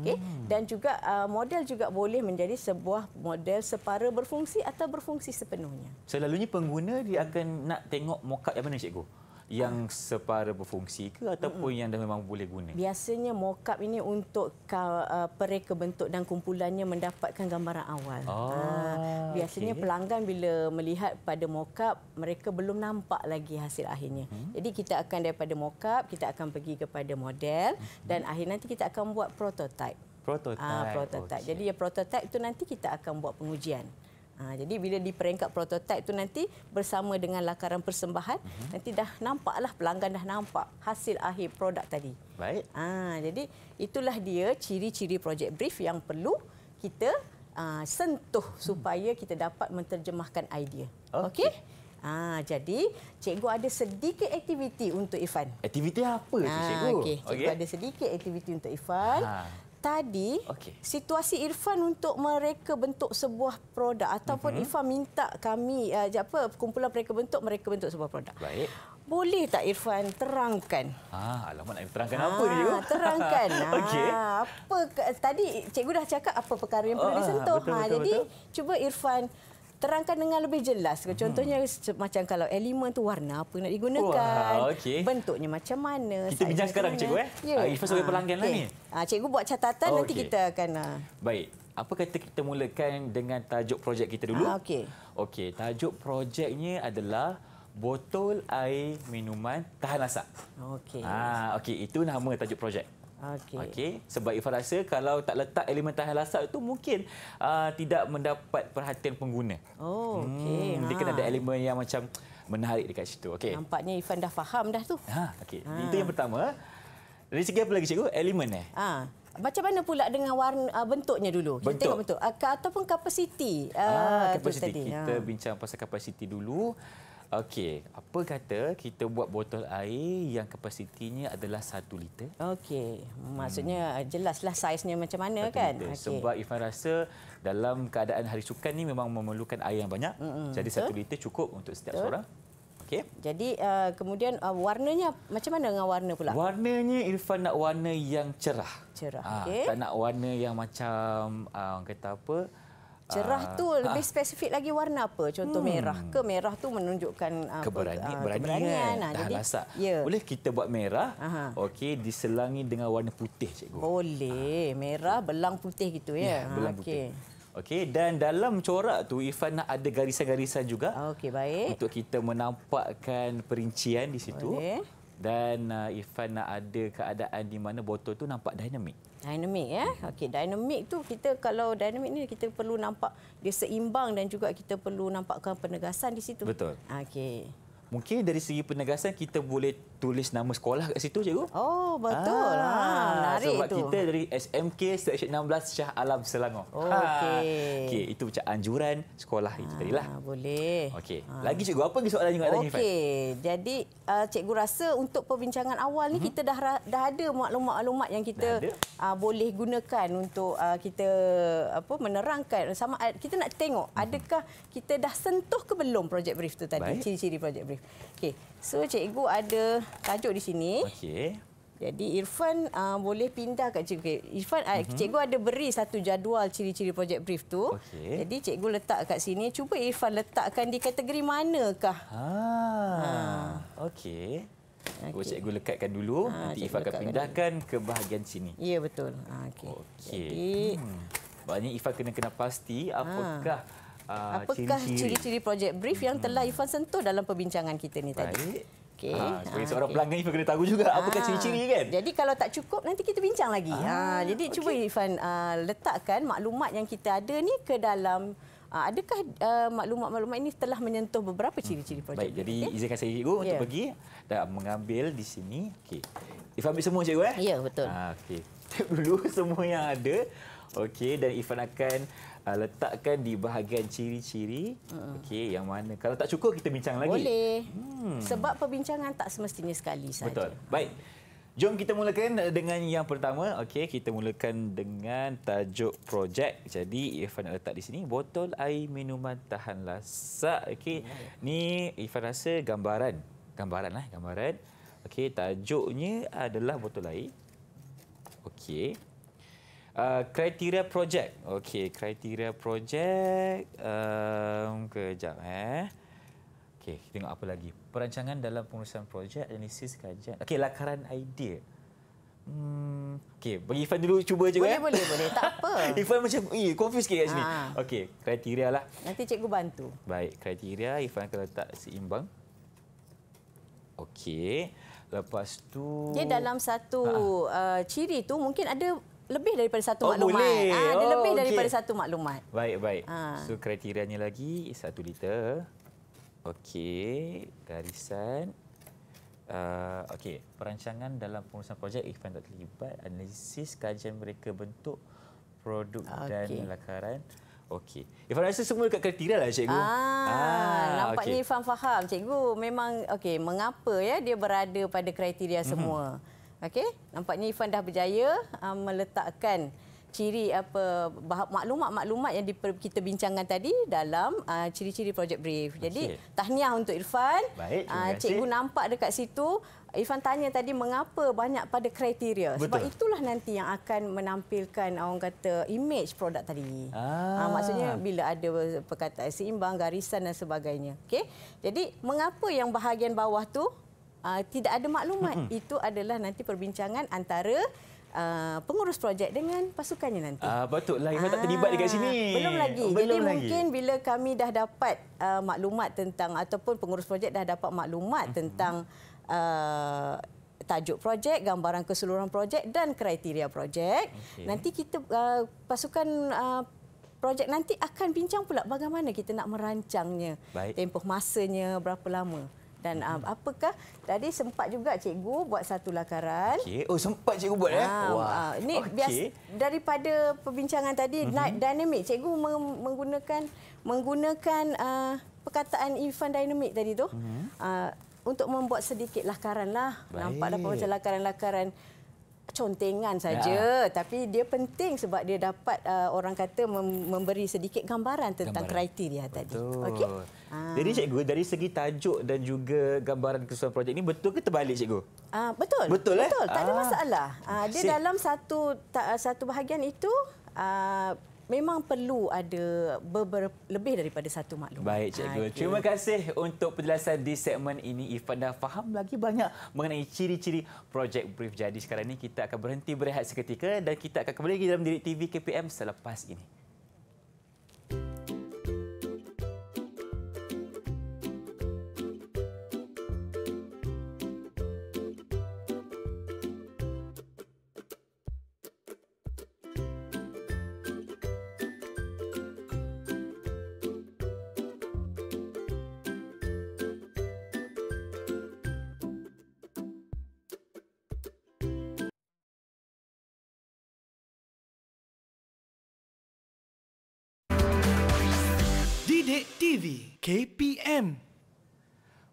Okay? Hmm. Dan juga uh, model juga boleh menjadi sebuah model separa berfungsi atau berfungsi sepenuhnya. Selalunya pengguna dia akan nak tengok mock-up yang mana cikgu? yang separa berfungsi ke ataupun mm-hmm. yang dah memang boleh guna? Biasanya mock ini untuk uh, pereka bentuk dan kumpulannya mendapatkan gambaran awal. Oh, biasanya okay. pelanggan bila melihat pada mock mereka belum nampak lagi hasil akhirnya. Mm-hmm. Jadi kita akan daripada mock-up, kita akan pergi kepada model mm-hmm. dan akhir nanti kita akan buat prototipe. Prototipe. Ah, prototipe. Okay. Jadi ya prototipe itu nanti kita akan buat pengujian. Ha, jadi bila di peringkat prototipe tu nanti bersama dengan lakaran persembahan uh-huh. nanti dah nampaklah pelanggan dah nampak hasil akhir produk tadi. Baik. Ha, jadi itulah dia ciri-ciri project brief yang perlu kita uh, sentuh hmm. supaya kita dapat menterjemahkan idea. Okey. Okay? Ha, jadi cikgu ada sedikit aktiviti untuk Ifan. Aktiviti apa ha, tu cikgu? Okey, cikgu okay. ada sedikit aktiviti untuk Ifan. Ha tadi okay. situasi Irfan untuk mereka bentuk sebuah produk ataupun mm-hmm. Irfan minta kami uh, apa kumpulan mereka bentuk mereka bentuk sebuah produk. Baik. Boleh tak Irfan terangkan? Ah, alamak nak terangkan ha, apa ni? Ha, terangkan. okay. Ha, apa tadi cikgu dah cakap apa perkara yang perlu oh, disentuh. ha, jadi betul. cuba Irfan terangkan dengan lebih jelas. Mhm. Contohnya hmm. macam kalau elemen tu warna apa nak digunakan, Wah, okay. bentuknya macam mana. Kita bincang sekarang cikgu eh. Yeah. Ya. Uh, first oleh uh, pelanggan okay. lah ah, ni. Uh, cikgu buat catatan oh, nanti okay. kita akan. Uh... Baik. Apa kata kita mulakan dengan tajuk projek kita dulu? Uh, Okey. Okey, tajuk projeknya adalah botol air minuman tahan asap. Okey. Ah, okey, itu nama tajuk projek. Okey. Okay. Sebab Ifah rasa kalau tak letak elemen tahan lasak itu mungkin uh, tidak mendapat perhatian pengguna. Oh, hmm, okey. Hmm, dia kena ada ah. elemen yang macam menarik dekat situ. Okey. Nampaknya Ifan dah faham dah tu. Ha, okey. Ah. Itu yang pertama. Dari segi apa lagi cikgu? Elemen eh? Ha. Macam mana pula dengan warna bentuknya dulu? Kita bentuk. tengok bentuk. Ataupun kapasiti. Ah, kapasiti. Kita ha. bincang pasal kapasiti dulu. Okey, apa kata kita buat botol air yang kapasitinya adalah satu liter? Okey, hmm. maksudnya hmm. jelaslah saiznya macam mana satu kan? Okay. Sebab Ifan rasa dalam keadaan hari sukan ni memang memerlukan air yang banyak. Mm -mm. Jadi satu liter cukup untuk setiap so? seorang. Okay. Jadi uh, kemudian uh, warnanya macam mana dengan warna pula? Warnanya Irfan nak warna yang cerah. Cerah. Ha, ah, okay. Tak nak warna yang macam uh, kata apa? Cerah uh, tu lebih uh, ah. spesifik lagi warna apa? Contoh hmm. merah ke? Merah tu menunjukkan uh, ah, keberani, apa, uh, keberanian. Eh. Dah lasak. Yeah. Boleh kita buat merah, okay diselangi dengan warna putih, cikgu. Boleh. Uh. Merah belang putih gitu ya. Ya, yeah, belang okay. putih. Okey, dan dalam corak tu Ifan nak ada garisan-garisan juga. Okey, baik. Untuk kita menampakkan perincian di situ. Boleh. Dan uh, Ifan nak ada keadaan di mana botol tu nampak dinamik. Dynamic ya. Okey, dynamic tu kita kalau dynamic ni kita perlu nampak dia seimbang dan juga kita perlu nampakkan penegasan di situ. Betul. Okey. Mungkin dari segi penegasan kita boleh tulis nama sekolah kat situ cikgu. Oh, betul. Ha, So sebab tu. kita dari SMK Stesen 16 Shah Alam Selangor. Oh, ha. Okey. Okey, itu macam anjuran sekolah ha, itu tadi lah. Ah, boleh. Okey. Ha. Lagi cikgu apa lagi soalan yang nak tanya Okey. Jadi, uh, cikgu rasa untuk perbincangan awal ni mm-hmm. kita dah dah ada maklumat-maklumat yang kita uh, boleh gunakan untuk uh, kita apa menerangkan sama uh, kita nak tengok mm-hmm. adakah kita dah sentuh ke belum projek brief tu tadi, ciri-ciri projek brief. Okey. So cikgu ada tajuk di sini. Okey. Jadi Irfan uh, boleh pindah kat cikgu. Irfan uh, mm-hmm. cikgu ada beri satu jadual ciri-ciri projek brief tu. Okay. Jadi cikgu letak kat sini. Cuba Irfan letakkan di kategori manakah? Ah. Ha. Ah. Okey. Okay. Oh, cikgu lekatkan dulu. Ha, Nanti Irfan akan pindahkan dulu. ke bahagian sini. Ya betul. Ha okey. Okay. Jadi hmm. Maknanya Ifan kena kena pasti ha. apakah ha. Ah, apakah ciri-ciri projek brief yang telah Irfan sentuh dalam perbincangan kita ni tadi? Okay. Ha, ah, sebagai ah, seorang pelanggan Irfan kena tahu juga apakah ciri-ciri kan? Jadi kalau tak cukup nanti kita bincang lagi. Ha, jadi okay. cuba Irfan uh, letakkan maklumat yang kita ada ni ke dalam adakah uh, maklumat-maklumat ini telah menyentuh beberapa ciri-ciri hmm, projek? Baik, ini? jadi okay. Ya? izinkan saya cikgu untuk yeah. pergi dan mengambil di sini. Okey. Ifan ambil semua cikgu eh? Ya, yeah, betul. Ah, uh, okey. dulu semua yang ada. Okey, dan Ifan akan uh, letakkan di bahagian ciri-ciri. uh Okey, yang mana? Kalau tak cukup kita bincang lagi. Boleh. Hmm. Sebab perbincangan tak semestinya sekali saja. Betul. Baik. Jom kita mulakan dengan yang pertama. Okey, kita mulakan dengan tajuk projek. Jadi Irfan nak letak di sini botol air minuman tahan lasak. Okey. Hmm. Ni Irfan rasa gambaran. Gambaran lah, gambaran. Okey, tajuknya adalah botol air. Okey kriteria uh, projek. Okey, kriteria projek. Um, kejap eh. Okey, tengok apa lagi. Perancangan dalam pengurusan projek, analisis kajian. Okey, lakaran idea. Hmm, okey, bagi Ifan dulu cuba je. Boleh, kan? boleh, boleh. Tak apa. Ifan macam, eh, confused sikit kat sini. Ha. Ah. Okey, kriteria lah. Nanti cikgu bantu. Baik, kriteria. Ifan akan letak seimbang. Okey. Lepas tu... Dia dalam satu ha, ha. uh, ciri tu mungkin ada lebih daripada satu oh, maklumat. Boleh. Ha, ah, ada oh, lebih daripada satu maklumat. Baik, baik. Ha. So kriterianya lagi satu liter. Okey, garisan. Uh, Okey, perancangan dalam pengurusan projek Irfan tak terlibat. Analisis kajian mereka bentuk produk okay. dan lakaran. Okey. Irfan rasa semua dekat kriteria lah cikgu. Ah, ah nampaknya okay. Irfan faham cikgu. Memang okey, mengapa ya dia berada pada kriteria mhm. semua. Mm-hmm. Okey, nampaknya Ifan dah berjaya uh, meletakkan ciri apa maklumat-maklumat yang kita bincangkan tadi dalam uh, ciri-ciri projek brief. Jadi tahniah untuk Irfan. Baik, uh, cikgu kasih. nampak dekat situ Irfan tanya tadi mengapa banyak pada kriteria. Betul. Sebab itulah nanti yang akan menampilkan orang kata image produk tadi. Ah. Uh, maksudnya bila ada perkataan seimbang, garisan dan sebagainya. Okey. Jadi mengapa yang bahagian bawah tu uh, tidak ada maklumat mm-hmm. itu adalah nanti perbincangan antara Uh, pengurus projek dengan pasukannya nanti. Uh, betul lah, Iman tak terlibat dekat sini. Belum lagi. Belum Jadi lagi. mungkin bila kami dah dapat uh, maklumat tentang ataupun pengurus projek dah dapat maklumat uh-huh. tentang uh, tajuk projek, gambaran keseluruhan projek dan kriteria projek, okay. nanti kita uh, pasukan uh, projek nanti akan bincang pula bagaimana kita nak merancangnya, Baik. tempoh masanya, berapa lama. Dan mhm. um, apakah tadi sempat juga cikgu buat satu lakaran. Okay. Oh sempat cikgu buat ya. Ah, Wah. Ini okay. bias daripada perbincangan tadi uh-huh. dynamic cikgu menggunakan menggunakan uh, perkataan Irfan dynamic tadi tu uh-huh. uh, untuk membuat sedikit lakaran lah. lah Baik. Nampak dapat macam lakaran-lakaran contengan saja ya. tapi dia penting sebab dia dapat uh, orang kata mem- memberi sedikit gambaran tentang gambaran. kriteria betul. tadi. Okey. Jadi ah. cikgu dari segi tajuk dan juga gambaran keseluruhan projek ini betul ke terbalik cikgu? Uh, ah, betul. Betul, betul eh? Tak ada ah. masalah. Uh, dia Sip. dalam satu satu bahagian itu uh, memang perlu ada beberapa lebih daripada satu maklumat. Baik ha, cikgu. Okay. Terima kasih untuk penjelasan di segmen ini. If dah faham lagi banyak mengenai ciri-ciri projek brief. Jadi sekarang ini kita akan berhenti berehat seketika dan kita akan kembali lagi dalam diri TV KPM selepas ini.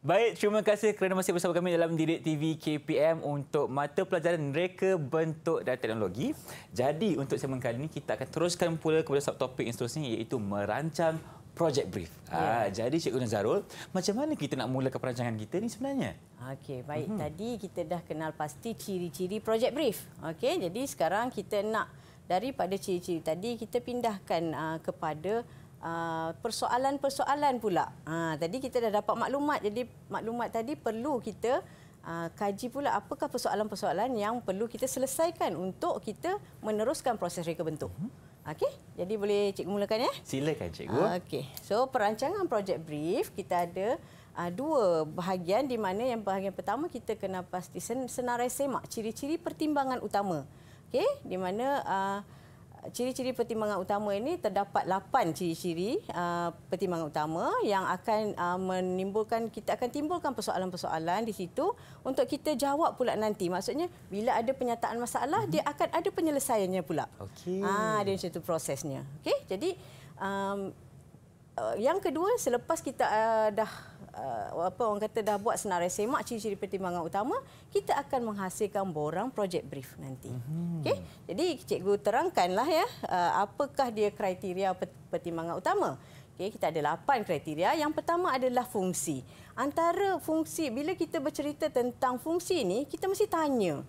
Baik, terima kasih kerana masih bersama kami dalam Direct TV KPM untuk mata pelajaran reka bentuk dan teknologi. Jadi untuk semen kali ini kita akan teruskan pula kepada subtopik yang seterusnya iaitu merancang project brief. Yeah. Ha, ya. jadi Cikgu Nazarul, macam mana kita nak mulakan perancangan kita ini sebenarnya? Okey, baik. Uh-huh. Tadi kita dah kenal pasti ciri-ciri project brief. Okey, jadi sekarang kita nak daripada ciri-ciri tadi kita pindahkan uh, kepada Ah, persoalan-persoalan pula. Ha, tadi kita dah dapat maklumat, jadi maklumat tadi perlu kita uh, kaji pula apakah persoalan-persoalan yang perlu kita selesaikan untuk kita meneruskan proses reka bentuk. Mhm. Okey, jadi boleh cikgu mulakan ya? Silakan cikgu. Uh, Okey, so perancangan projek brief kita ada uh, dua bahagian di mana yang bahagian pertama kita kena pasti senarai semak ciri-ciri pertimbangan utama. Okey, di mana uh, ciri-ciri pertimbangan utama ini terdapat 8 ciri-ciri uh, pertimbangan utama yang akan uh, menimbulkan kita akan timbulkan persoalan-persoalan di situ untuk kita jawab pula nanti. Maksudnya bila ada penyataan masalah hmm. dia akan ada penyelesaiannya pula. Okey. Ah uh, dia macam tu prosesnya. Okey. Jadi um, uh, yang kedua selepas kita uh, dah uh, apa orang kata dah buat senarai semak ciri-ciri pertimbangan utama kita akan menghasilkan borang project brief nanti mm-hmm. okey jadi cikgu terangkanlah ya uh, apakah dia kriteria pertimbangan utama okey kita ada lapan kriteria yang pertama adalah fungsi antara fungsi bila kita bercerita tentang fungsi ni kita mesti tanya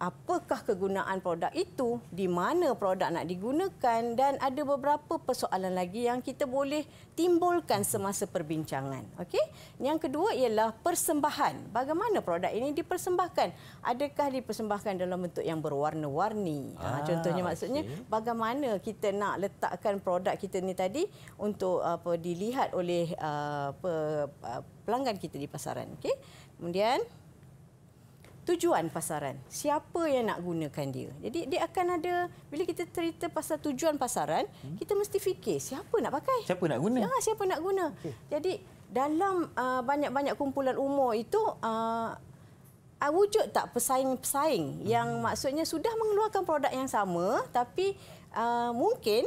apakah kegunaan produk itu, di mana produk nak digunakan dan ada beberapa persoalan lagi yang kita boleh timbulkan semasa perbincangan. Okey. Yang kedua ialah persembahan. Bagaimana produk ini dipersembahkan? Adakah dipersembahkan dalam bentuk yang berwarna-warni? Ha, ah, ha, contohnya maksudnya bagaimana kita nak letakkan produk kita ni tadi untuk apa dilihat oleh apa uh, uh, pelanggan kita di pasaran. Okey. Kemudian tujuan pasaran. Siapa yang nak gunakan dia? Jadi dia akan ada bila kita cerita pasal tujuan pasaran, hmm. kita mesti fikir siapa nak pakai? Siapa nak guna? Ya, siapa nak guna? Okay. Jadi dalam uh, banyak-banyak kumpulan umur itu uh, Uh, wujud tak pesaing-pesaing hmm. yang maksudnya sudah mengeluarkan produk yang sama tapi uh, mungkin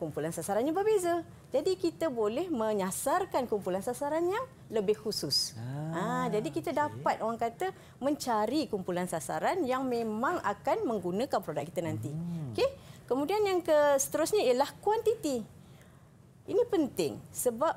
kumpulan sasarannya berbeza. Jadi kita boleh menyasarkan kumpulan sasaran yang lebih khusus. Ah, ha, jadi kita okay. dapat orang kata mencari kumpulan sasaran yang memang akan menggunakan produk kita nanti. Hmm. Okey. Kemudian yang ke seterusnya ialah kuantiti. Ini penting sebab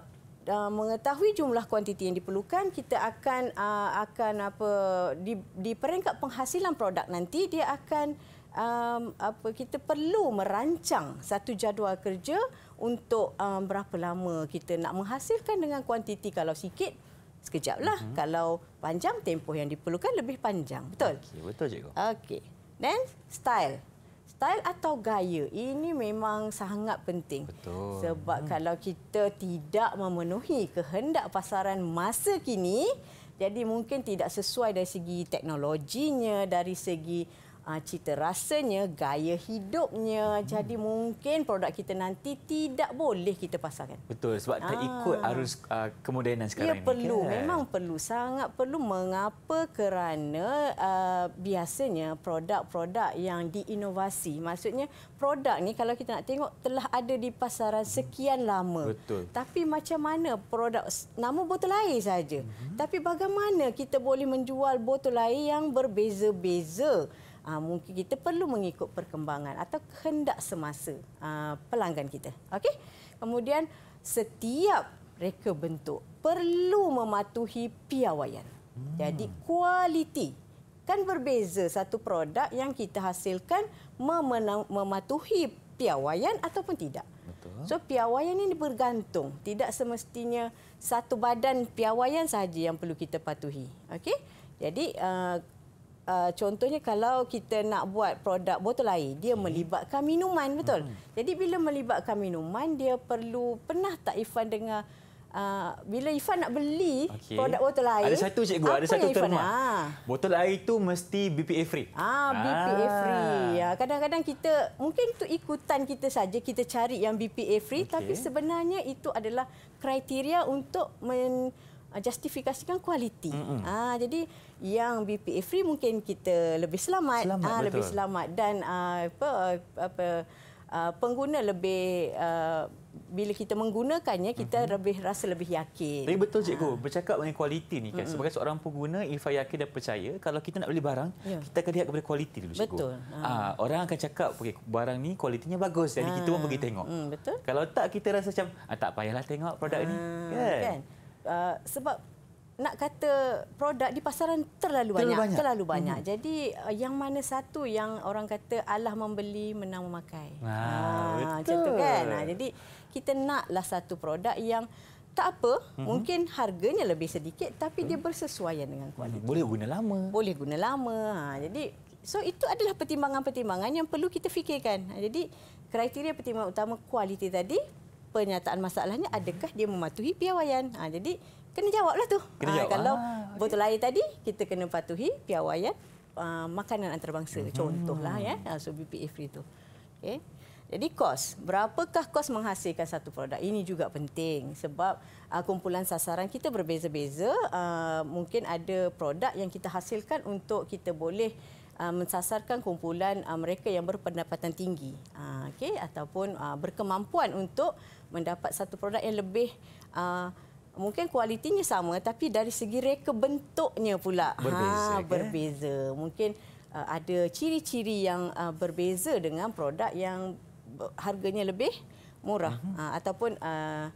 uh, mengetahui jumlah kuantiti yang diperlukan kita akan uh, akan apa di, di peringkat penghasilan produk nanti dia akan um, apa kita perlu merancang satu jadual kerja untuk um, berapa lama kita nak menghasilkan dengan kuantiti kalau sikit sekejaplah mm-hmm. kalau panjang tempoh yang diperlukan lebih panjang betul okay, betul cikgu okey then style style atau gaya ini memang sangat penting betul sebab hmm kalau kita tidak memenuhi kehendak pasaran masa kini jadi mungkin tidak sesuai dari segi teknologinya dari segi uh, cita rasanya, gaya hidupnya. Hmm. Jadi mungkin produk kita nanti tidak boleh kita pasarkan. Betul sebab tak ah. ikut ah. arus uh, kemodenan sekarang ini. Ya perlu, kan? memang perlu sangat perlu mengapa kerana uh, biasanya produk-produk yang diinovasi. Maksudnya produk ni kalau kita nak tengok telah ada di pasaran hmm. sekian lama. Betul. Tapi macam mana produk nama botol air saja. Hmm. Tapi bagaimana kita boleh menjual botol air yang berbeza-beza? uh, mungkin kita perlu mengikut perkembangan atau kehendak semasa uh, pelanggan kita. Okey. Kemudian setiap reka bentuk perlu mematuhi piawaian. Hmm. Jadi kualiti kan berbeza satu produk yang kita hasilkan memenang, mematuhi piawaian ataupun tidak. Betul. So piawaian ini bergantung, tidak semestinya satu badan piawaian saja yang perlu kita patuhi. Okey. Jadi uh, Uh, contohnya kalau kita nak buat produk botol air, dia okay. Hmm. melibatkan minuman, betul? Hmm. Jadi bila melibatkan minuman, dia perlu pernah tak Ifan dengar uh, bila Ifan nak beli okay. produk botol air? Ada satu cikgu, ada satu terma Ha. Lah. Botol air itu mesti BPA free. Ah, BPA ah. free. Ya, kadang-kadang kita mungkin itu ikutan kita saja kita cari yang BPA free, okay. tapi sebenarnya itu adalah kriteria untuk men, Ah, justifikasikan kualiti. Mm-hmm. Ah, jadi yang BPA free mungkin kita lebih selamat, selamat ah, lebih selamat dan ah, apa apa ah, pengguna lebih ah, bila kita menggunakannya kita mm-hmm. lebih rasa lebih yakin. Tapi betul cikgu, ah. bercakap mengenai kualiti ni kan mm-hmm. sebagai seorang pengguna Ifa yakin dan percaya kalau kita nak beli barang yeah. kita akan lihat kepada kualiti dulu cikgu. Betul. Ah. Ah, orang akan cakap okay, barang ni kualitinya bagus jadi ah. kita pun ah. pergi tengok. Mm, betul. Kalau tak kita rasa macam ah, tak payahlah tengok produk ah. ni kan. kan? Uh, sebab nak kata produk di pasaran terlalu banyak terlalu banyak, terlalu banyak. Hmm. jadi uh, yang mana satu yang orang kata Allah membeli menang memakai ha ah, ah, betul kan nah, jadi kita naklah satu produk yang tak apa hmm. mungkin harganya lebih sedikit tapi hmm. dia mhm. bersesuaian dengan kualiti hmm. boleh guna lama boleh guna lama ha jadi so itu adalah pertimbangan-pertimbangan yang perlu kita fikirkan ha, jadi kriteria pertimbangan utama kualiti tadi penyataan masalahnya adakah dia mematuhi piawaian. Ha, jadi kena jawablah tu. Kena ha, jawab. ha, kalau ah, okay. air tadi kita kena patuhi piawaian uh, makanan antarabangsa hmm. contohlah ya. Ha, so BPA free tu. Okay. Jadi kos, berapakah kos menghasilkan satu produk? Ini juga penting sebab uh, kumpulan sasaran kita berbeza-beza. Uh, mungkin ada produk yang kita hasilkan untuk kita boleh uh, mensasarkan kumpulan uh, mereka yang berpendapatan tinggi. Uh, okay? Ataupun uh, berkemampuan untuk mendapat satu produk yang lebih uh, mungkin kualitinya sama tapi dari segi reka bentuknya pula berbeza, ha, berbeza. Eh? mungkin uh, ada ciri-ciri yang uh, berbeza dengan produk yang harganya lebih murah uh-huh. uh, ataupun uh,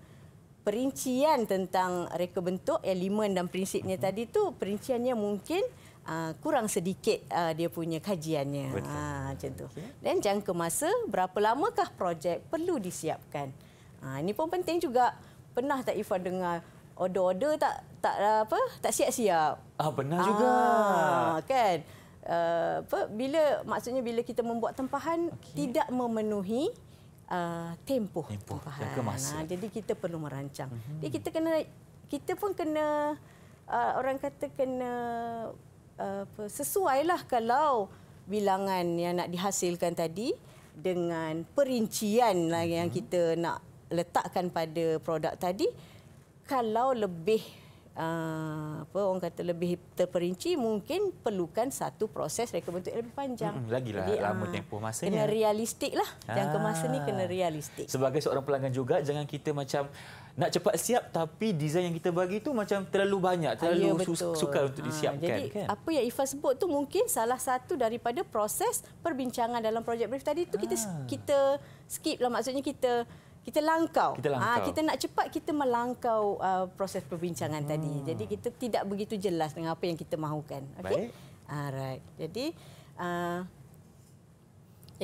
perincian tentang reka bentuk elemen dan prinsipnya uh-huh. tadi tu perinciannya mungkin Uh, kurang sedikit uh, dia punya kajiannya. Ha, macam tu. Dan jangka masa, berapa lamakah projek perlu disiapkan? Ha, ini pun penting juga. Pernah tak Ifan dengar order-order tak tak apa tak siap-siap? Ah benar ha, ah, juga. kan? Uh, apa bila maksudnya bila kita membuat tempahan okay. tidak memenuhi uh, tempoh, tempoh tempahan. Ha, jadi kita perlu merancang. Mm-hmm. Jadi kita kena kita pun kena uh, orang kata kena apa uh, sesuailah kalau bilangan yang nak dihasilkan tadi dengan perincian lah yang mhm. kita nak letakkan pada produk tadi kalau lebih uh, apa orang kata lebih terperinci mungkin perlukan satu proses reka bentuk lebih panjang. Hmm, lagilah Jadi, lama ah, tempoh masa Kena realistik lah. Jangka ah. masa ni kena ah. realistik. Sebagai seorang pelanggan juga jangan kita macam nak cepat siap tapi desain yang kita bagi tu macam terlalu banyak, ah, ya, terlalu ya, sukar untuk disiapkan. Jadi kan? apa yang Ifa sebut tu mungkin salah satu daripada proses perbincangan dalam projek brief tadi tu ah. kita kita skip lah maksudnya kita kita langkau. Kita, ah, langkau. Ha, kita nak cepat kita melangkau uh, proses perbincangan hmm. tadi. Jadi kita tidak begitu jelas dengan apa yang kita mahukan. Okey. Alright. Jadi uh,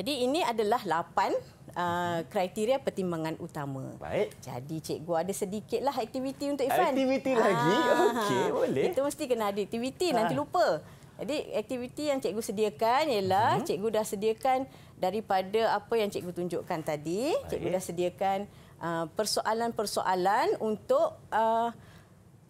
jadi ini adalah lapan uh, kriteria pertimbangan utama. Baik. Jadi cikgu ada sedikitlah aktiviti untuk Ivan. Aktiviti lagi? Ah. Okey, boleh. Itu mesti kena ada aktiviti ha. nanti lupa. Jadi aktiviti yang cikgu sediakan ialah hmm. cikgu dah sediakan daripada apa yang cikgu tunjukkan tadi Baik. cikgu dah sediakan uh, persoalan-persoalan uh, untuk uh,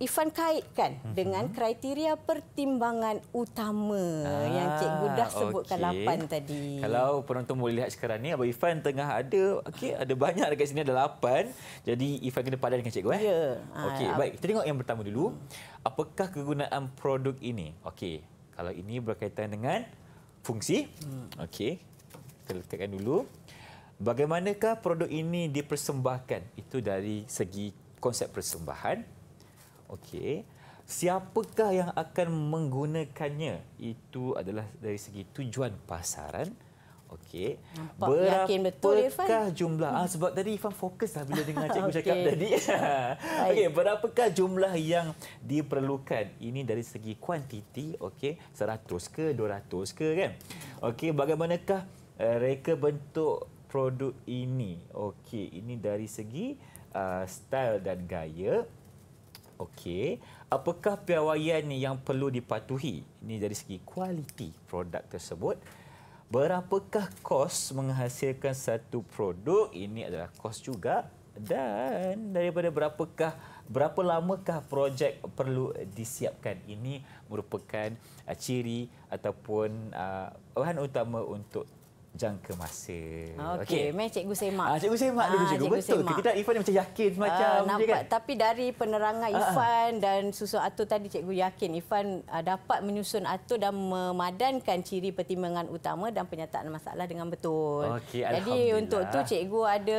Ifan kaitkan uh dengan kriteria pertimbangan utama ah, yang cikgu dah sebutkan okay. 8 tadi. Kalau penonton boleh lihat sekarang ni Abang Ifan tengah ada okay, ada banyak dekat sini ada 8 jadi Ifan kena padan dengan cikgu eh. Ya. Ah, okey ah, baik kita tengok yang pertama dulu. Hmm. Apakah kegunaan produk ini? Okey. Kalau ini berkaitan dengan fungsi. Hmm. Okey kita letakkan dulu. Bagaimanakah produk ini dipersembahkan? Itu dari segi konsep persembahan. Okey. Siapakah yang akan menggunakannya? Itu adalah dari segi tujuan pasaran. Okey. Berapakah betul, Irfan? jumlah? Ah, sebab tadi Irfan fokus dah bila dengar cikgu okay. cakap tadi. Okey, berapakah jumlah yang diperlukan? Ini dari segi kuantiti, okey, 100 ke 200 ke kan? Okey, bagaimanakah Eh, reka bentuk produk ini. Okey, ini dari segi uh, style dan gaya. Okey, apakah piawaian yang perlu dipatuhi? Ini dari segi kualiti produk tersebut. Berapakah kos menghasilkan satu produk? Ini adalah kos juga dan daripada berapakah berapa lamakah projek perlu disiapkan ini merupakan eh, ciri ataupun bahan utama untuk jangka masa. Okey, okay. main cikgu semak. Ah, cikgu semak ah, dulu cikgu. cikgu. Betul semak. Kita Ifan macam yakin semacam ah, uh, nampak. Kan? Tapi dari penerangan ah, ah. Ifan uh, uh. dan susun atur tadi cikgu yakin Ifan uh, dapat menyusun atur dan memadankan ciri pertimbangan utama dan penyataan masalah dengan betul. Okey, Jadi untuk tu cikgu ada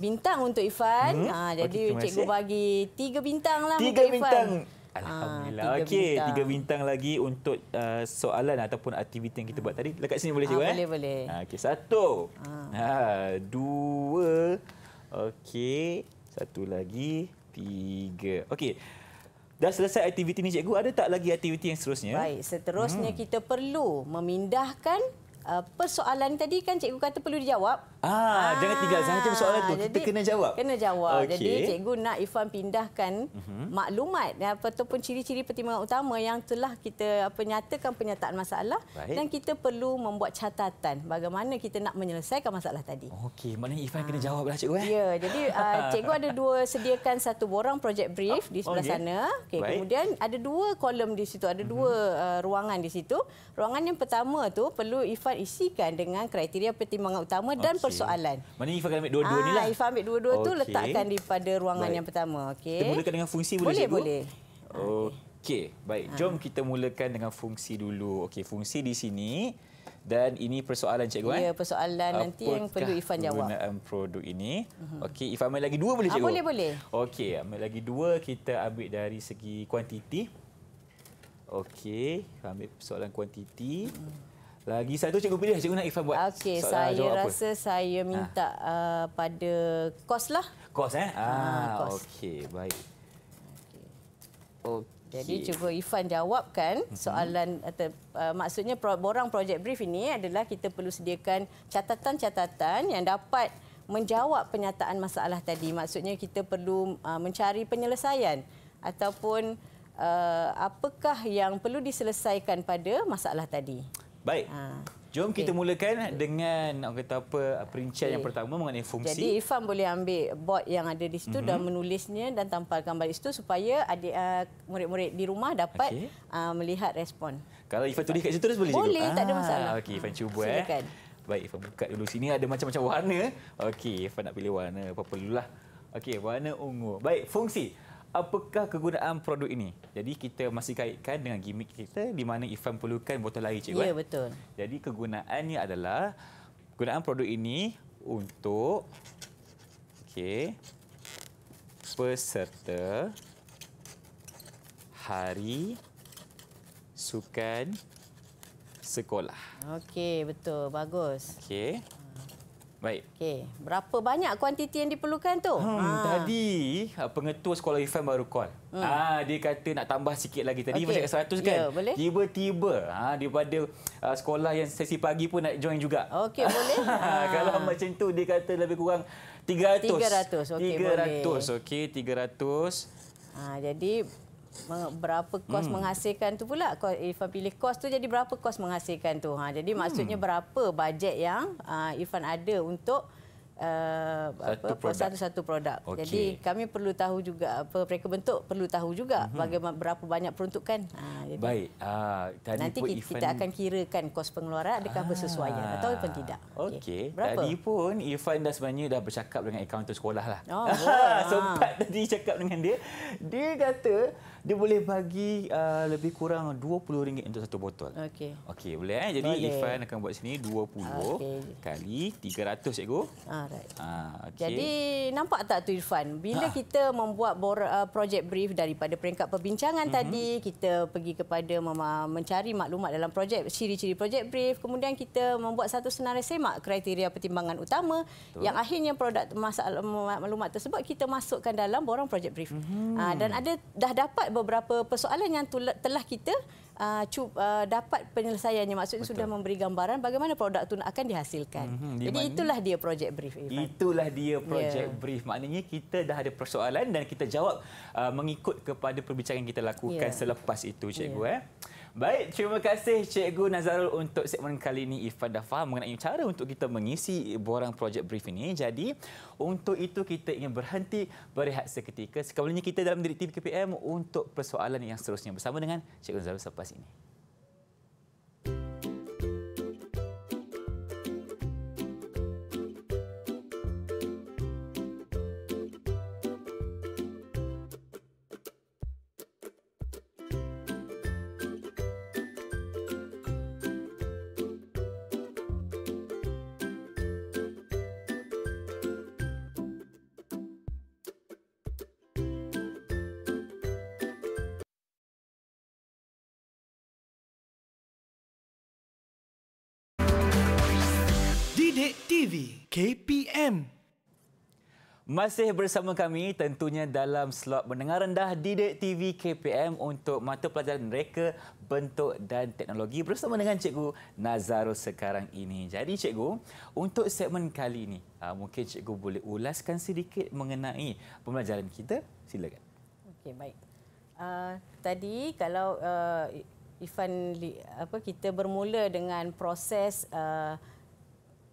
bintang untuk Ifan. Hmm? Ha, jadi okay, cikgu bagi tiga bintang lah tiga untuk bintang. Ifan. Alhamdulillah. Ah, okey, tiga bintang lagi untuk uh, soalan ataupun aktiviti yang kita buat tadi. Lekat sini boleh ah, cikgu ha, eh? Boleh, boleh. Ah, okey, satu. Ha. ha dua. Okey, satu lagi. Tiga. Okey. Dah selesai aktiviti ni cikgu, ada tak lagi aktiviti yang seterusnya? Baik, seterusnya hmm. kita perlu memindahkan uh, persoalan tadi kan cikgu kata perlu dijawab. Ah, ah jangan tinggal saja soalan tu. Kita kena jawab. Kena jawab. Okay. Jadi cikgu nak Ifan pindahkan uh-huh. maklumat ataupun ciri-ciri pertimbangan utama yang telah kita apa nyatakan penyataan masalah Baik. dan kita perlu membuat catatan bagaimana kita nak menyelesaikan masalah tadi. Okey, maknanya Ifan ah. kena jawablah cikgu eh. Ya, jadi uh, cikgu ada dua sediakan satu borang projek brief oh, di sebelah okay. sana. Okey, kemudian ada dua kolom di situ, ada dua uh-huh. uh, ruangan di situ. Ruangan yang pertama tu perlu Ifan isikan dengan kriteria pertimbangan utama okay. dan persoalan. mana Ifah akan ambil dua-dua ah, ni lah. Ifah ambil dua-dua okay. tu letakkan di pada ruangan right. yang pertama. Okay. Kita mulakan dengan fungsi boleh, boleh Boleh, Okey, baik. Ah. Jom kita mulakan dengan fungsi dulu. Okey, fungsi di sini dan ini persoalan cikgu. Ya, eh? persoalan Apakah nanti yang perlu Ifan jawab. Apakah gunaan produk ini? Mhm. Okey, Ifan ambil lagi dua boleh ah, cikgu? Ha, boleh, boleh. Okey, ambil lagi dua kita ambil dari segi kuantiti. Okey, ambil persoalan kuantiti. Hmm. Lagi satu cikgu pilih cikgu nak Ifah buat. Okay, saya rasa apa? saya ha. minta uh, pada kos lah. Kos eh? Ha, ah, okey, baik. Okay. Jadi cuba Ifan jawabkan mhm. soalan atau uh, maksudnya borang projek brief ini adalah kita perlu sediakan catatan-catatan yang dapat menjawab penyataan masalah tadi. Maksudnya kita perlu uh, mencari penyelesaian ataupun uh, apakah yang perlu diselesaikan pada masalah tadi. Baik. Ha. Jom okay. kita mulakan dengan nak kata apa uh, perincian okay. yang pertama mengenai fungsi. Jadi Ifan boleh ambil bot yang ada di situ mm -hmm. dan menulisnya dan tamparkan balik situ supaya adik uh, murid-murid uh, di rumah dapat okay. uh, melihat respon. Kalau Ifan tulis kat situ terus boleh juga. Boleh, cukup? tak ada masalah. Ah, okey, Ifan cuba eh. Silakan. eh. Baik, Ifan buka dulu sini ada macam-macam warna. Okey, Ifan nak pilih warna apa-apa dululah. Okey, warna ungu. Baik, fungsi apakah kegunaan produk ini? Jadi kita masih kaitkan dengan gimmick kita di mana Ifan perlukan botol air cikgu. Ya, yeah, betul. Jadi kegunaannya adalah kegunaan produk ini untuk okey peserta hari sukan sekolah. Okey, betul. Bagus. Okey. Baik. Okey, berapa banyak kuantiti yang diperlukan tu? Hmm, ha. tadi ah, pengetua sekolah Ifan baru call. Hmm. Ha, dia kata nak tambah sikit lagi tadi okay. macam 100 yeah, kan. Tiba-tiba ha daripada uh, sekolah yang sesi pagi pun nak join juga. Okey, boleh. Ha. Kalau macam tu dia kata lebih kurang 300. 300. Okey, 300. Okey, 300. Ha, jadi berapa kos hmm. menghasilkan tu pula kos Irfan pilih kos tu jadi berapa kos menghasilkan tu ha jadi hmm. maksudnya berapa bajet yang uh, ha, Irfan ada untuk uh, apa satu-satu produk, Okay. jadi kami perlu tahu juga apa mereka bentuk perlu tahu juga hmm. bagaimana berapa banyak peruntukan ha jadi baik uh, nanti kita, Irfan... kita akan kirakan kos pengeluaran adakah ah. bersesuaian atau Irfan tidak okey okay. tadi pun Irfan dah sebenarnya dah bercakap dengan akaunter sekolah lah oh, sempat tadi cakap dengan dia dia kata dia boleh bagi uh, lebih kurang RM20 untuk satu botol. Okey. Okey, boleh eh. Jadi boleh. Ifan akan buat sini 20 okay. kali 300 cikgu. Ah, right. Ah, okay. Jadi nampak tak tu Ifan, bila ha. kita membuat bor- uh, project brief daripada peringkat perbincangan mm-hmm. tadi, kita pergi kepada mencari maklumat dalam projek, ciri-ciri projek brief, kemudian kita membuat satu senarai semak kriteria pertimbangan utama Betul. yang akhirnya produk masalah maklumat tersebut kita masukkan dalam borang project brief. Mm-hmm. Ah, dan ada dah dapat beberapa persoalan yang telah kita uh, cu- uh, dapat penyelesaiannya maksudnya Betul. sudah memberi gambaran bagaimana produk itu akan dihasilkan. Mm-hmm. Jadi mana? itulah dia project brief. Ivan. Itulah dia ya. project yeah. brief. Maknanya kita dah ada persoalan dan kita jawab uh, mengikut kepada perbincangan kita lakukan yeah. selepas itu cikgu yeah. eh. Baik, terima kasih Cikgu Nazarul untuk segmen kali ini. Ifan dah faham mengenai cara untuk kita mengisi borang projek brief ini. Jadi, untuk itu kita ingin berhenti berehat seketika. Sekalinya kita dalam diri tim KPM untuk persoalan yang seterusnya bersama dengan Cikgu Nazarul selepas ini. KPM. Masih bersama kami tentunya dalam slot mendengar rendah Didik TV KPM untuk mata pelajaran mereka bentuk dan teknologi bersama dengan cikgu Nazarul sekarang ini. Jadi cikgu, untuk segmen kali ini, ah, mungkin cikgu boleh ulaskan sedikit mengenai pembelajaran kita. Silakan. Okey, baik. Uh, tadi kalau uh, Ifan apa kita bermula dengan proses uh,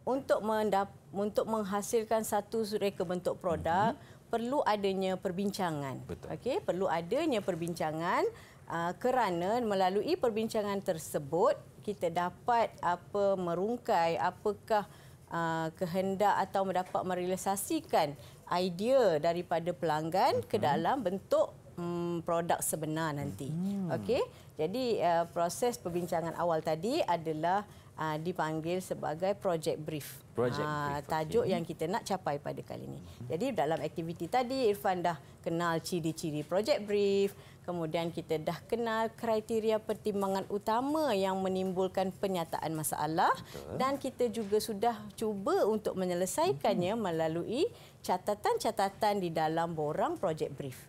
untuk mendapat untuk menghasilkan satu reka bentuk produk mm-hmm. perlu adanya perbincangan okey perlu adanya perbincangan uh, kerana melalui perbincangan tersebut kita dapat apa merungkai apakah uh, kehendak atau mendapat merealisasikan idea daripada pelanggan mm-hmm. ke dalam bentuk um, produk sebenar nanti mm-hmm. okey jadi uh, proses perbincangan awal tadi adalah uh, dipanggil sebagai project brief. Project uh, brief. Tajuk okay. yang hmm. kita nak capai pada kali ini. Mm-hmm. Jadi dalam aktiviti tadi Irfan dah kenal ciri-ciri project brief, kemudian kita dah kenal kriteria pertimbangan utama yang menimbulkan penyataan masalah Betul. dan kita juga sudah cuba untuk menyelesaikannya mm-hmm. melalui catatan-catatan di dalam borang project brief.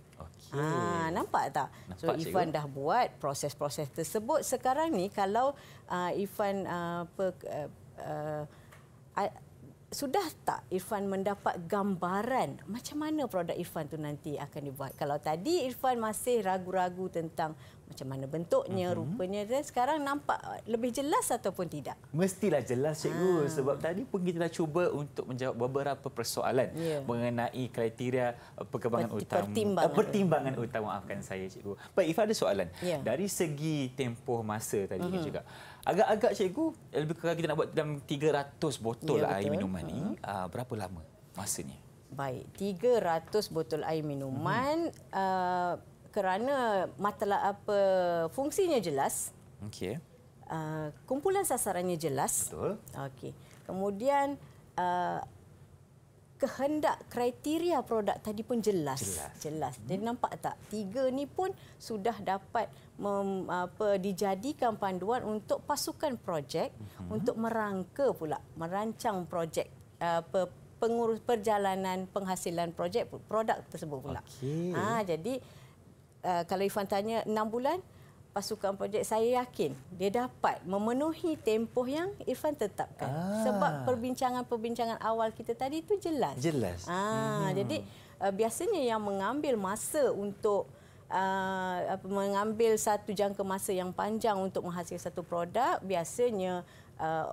Okay. Ha, hmm. nampak tak? Nampak, so Ifan dah buat proses-proses tersebut. Sekarang ni kalau uh, Ifan uh, pe, uh, uh, sudah tak Irfan mendapat gambaran macam mana produk Irfan tu nanti akan dibuat. Kalau tadi Irfan masih ragu-ragu tentang macam mana bentuknya uh-huh. rupanya dan sekarang nampak lebih jelas ataupun tidak mestilah jelas cikgu ha. sebab tadi pun kita dah cuba untuk menjawab beberapa persoalan yeah. mengenai kriteria eh, perkembangan Pert- utama pertimbangan, eh, pertimbangan utama maafkan saya cikgu baik if ada soalan yeah. dari segi tempoh masa tadi uh-huh. juga agak-agak cikgu lebih kurang kita nak buat dalam 300 botol yeah, air minuman ini uh-huh. Mhm. Ah, berapa lama masanya baik 300 botol air minuman uh-huh. uh, kerana matlah apa fungsinya jelas. Okey. Uh, kumpulan sasarannya jelas. Betul. Okey. Kemudian uh, kehendak kriteria produk tadi pun jelas. Jelas. jelas. Hmm. Jadi nampak tak? Tiga ni pun sudah dapat mem, apa dijadikan panduan untuk pasukan projek hmm. untuk merangka pula merancang projek apa pengurus perjalanan penghasilan projek produk tersebut pula. Okay. Ha ah, jadi Uh, kalau Irfan tanya 6 bulan pasukan projek saya yakin dia dapat memenuhi tempoh yang Irfan tetapkan ah. sebab perbincangan-perbincangan awal kita tadi itu jelas jelas ah hmm. jadi uh, biasanya yang mengambil masa untuk uh, apa, mengambil satu jangka masa yang panjang untuk menghasilkan satu produk biasanya uh,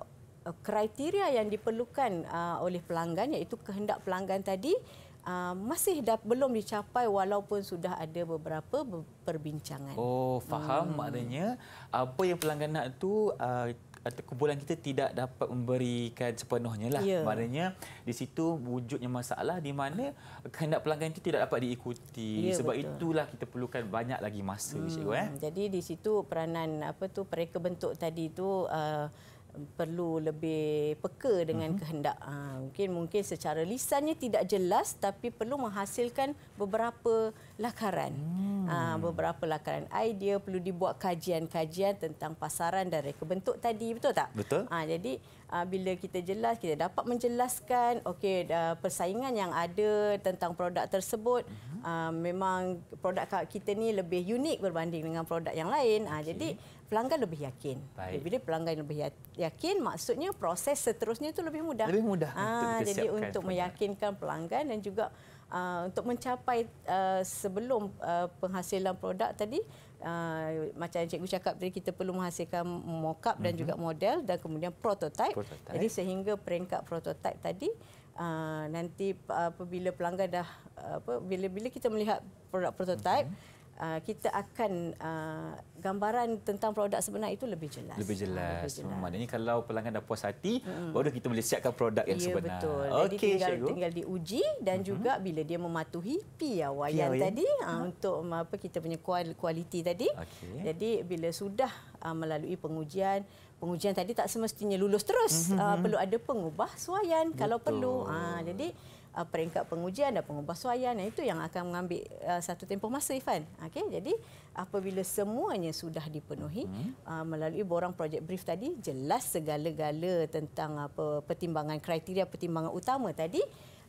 kriteria yang diperlukan uh, oleh pelanggan iaitu kehendak pelanggan tadi Ah, masih dah belum dicapai walaupun sudah ada beberapa perbincangan. Oh, faham hmm. maknanya apa yang pelanggan nak tu uh, kumpulan kita tidak dapat memberikan sepenuhnya lah. Yeah. Maknanya di situ wujudnya masalah di mana kehendak pelanggan itu tidak dapat diikuti. Yeah, Sebab betul. itulah kita perlukan banyak lagi masa hmm. cikgu eh. Jadi di situ peranan apa tu pereka tadi itu. uh, ah, perlu lebih peka dengan uh-huh. kehendak. Ha, mungkin mungkin secara lisannya tidak jelas tapi perlu menghasilkan beberapa lakaran. Hmm. Ha, beberapa lakaran idea perlu dibuat kajian-kajian tentang pasaran dan reka bentuk tadi, betul tak? Betul. Ha, jadi ha, bila kita jelas, kita dapat menjelaskan okey persaingan yang ada tentang produk tersebut uh-huh. ha, memang produk kita ni lebih unik berbanding dengan produk yang lain. Ha, okay. jadi pelanggan lebih yakin. Baik. Bila pelanggan lebih ya- yakin, maksudnya proses seterusnya itu lebih mudah. Lebih mudah. Ha, untuk jadi untuk meyakinkan pelanggan dan juga uh, untuk mencapai uh, sebelum uh, penghasilan produk tadi, uh, macam yang cikgu cakap tadi, kita perlu menghasilkan mock-up mm-hmm. dan mhm. juga model dan kemudian prototype. prototype. Jadi sehingga peringkat prototype tadi, Uh, nanti apabila pelanggan dah apa bila-bila kita melihat produk prototype mm Uh, kita akan uh, gambaran tentang produk sebenar itu lebih jelas. Lebih jelas. Uh, jelas. Maknanya kalau pelanggan dah puas hati, hmm. baru kita boleh siapkan produk yang ya, sebenar. Betul. Okay, Jadi tinggal, tinggal diuji dan uh-huh. juga bila dia mematuhi piawaian tadi uh, untuk um, apa kita punya kualiti tadi. Okay. Jadi bila sudah uh, melalui pengujian, pengujian tadi tak semestinya lulus terus. Uh-huh. Uh, perlu ada pengubah suayan betul. kalau perlu. Uh, Jadi uh, peringkat pengujian dan pengubahsuaian itu yang akan mengambil uh, satu tempoh masa Ifan. Okey jadi apabila semuanya sudah dipenuhi hmm. uh, melalui borang projek brief tadi jelas segala-gala tentang apa uh, pertimbangan kriteria pertimbangan utama tadi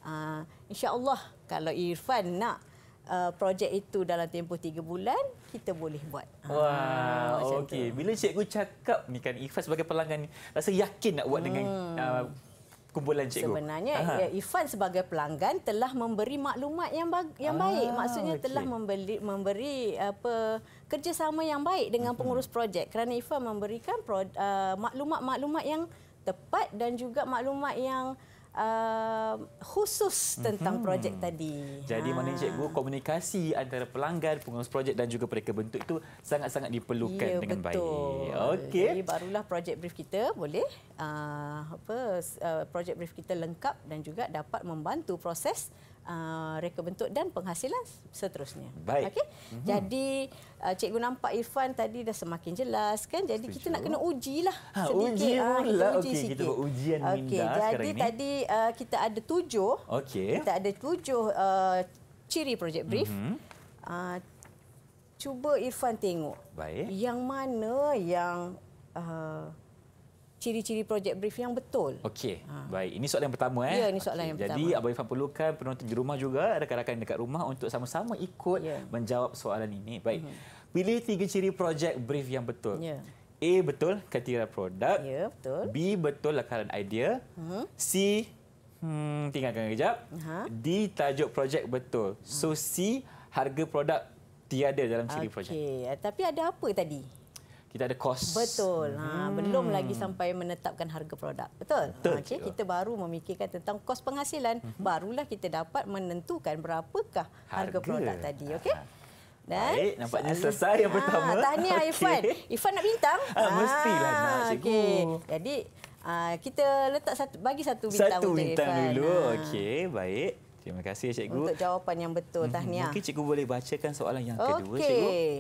uh, insya-Allah kalau Irfan nak Uh, projek itu dalam tempoh tiga bulan kita boleh buat. Ah, Wah, ha, okey. Bila cikgu cakap ni kan Ifas sebagai pelanggan ni rasa yakin nak buat hmm. dengan uh, kumpulan cikgu. Sebenarnya ya, Ifan sebagai pelanggan telah memberi maklumat yang, ba yang ah, baik. Maksudnya okay. telah membeli, memberi apa kerjasama yang baik dengan hmm. pengurus projek kerana Ifan memberikan uh, maklumat-maklumat uh, yang tepat dan juga maklumat yang uh, khusus tentang mhm. projek hmm. tadi. Jadi ha. mana cikgu komunikasi antara pelanggan, pengurus projek dan juga mereka bentuk itu sangat-sangat diperlukan ya, dengan betul. baik. Okay. Jadi barulah projek brief kita boleh uh, apa uh, projek brief kita lengkap dan juga dapat membantu proses uh, reka bentuk dan penghasilan seterusnya. Baik. Okay? Mm-hmm. Jadi uh, cikgu nampak Irfan tadi dah semakin jelas kan? Jadi Setuju. kita nak kena ujilah ha, sedikit. Ah, uji, uh, kita uji okay, sikit. Kita ujian minda okay, sekarang Jadi ini. tadi uh, kita ada tujuh. Okay. Kita ada tujuh uh, ciri projek brief. Mm-hmm. Uh, cuba Irfan tengok. Baik. Yang mana yang... Uh, ciri-ciri projek brief yang betul. Okey. Ha. Baik, ini soalan yang pertama eh. Ya, ini soalan okay. yang Jadi, pertama. Jadi Abang Irfan perlukan penonton di rumah juga, rakan-rakan dekat rumah untuk sama-sama ikut ya. menjawab soalan ini. Baik. Uh-huh. Pilih tiga ciri projek brief yang betul. Ya. A betul kriteria produk. Ya, betul. B betul lakaran idea. Uh-huh. C hmm tinggalkan kejap. Uh-huh. D tajuk projek betul. So uh-huh. C harga produk tiada dalam ciri okay. projek. Okey, eh, tapi ada apa tadi? kita ada kos. Betul. Ha, hmm. Belum lagi sampai menetapkan harga produk. Betul? Ha, betul. Okay, kita baru memikirkan tentang kos penghasilan. Hmm. Barulah kita dapat menentukan berapakah harga, harga produk tadi. Okay? Ha. Dan Baik, nampaknya soalan. selesai yang ah, pertama. Ha, tahniah okay. Irfan. Irfan nak bintang? Ah, mestilah nak, ah, cikgu. Okay. Jadi, ha, kita letak satu, bagi satu bintang satu untuk bintang Irfan. Satu bintang dulu. Ha. Okey, baik. Terima kasih, cikgu. Untuk jawapan yang betul, mhm. tahniah. Mungkin cikgu boleh bacakan soalan yang okay. kedua, cikgu. Okey.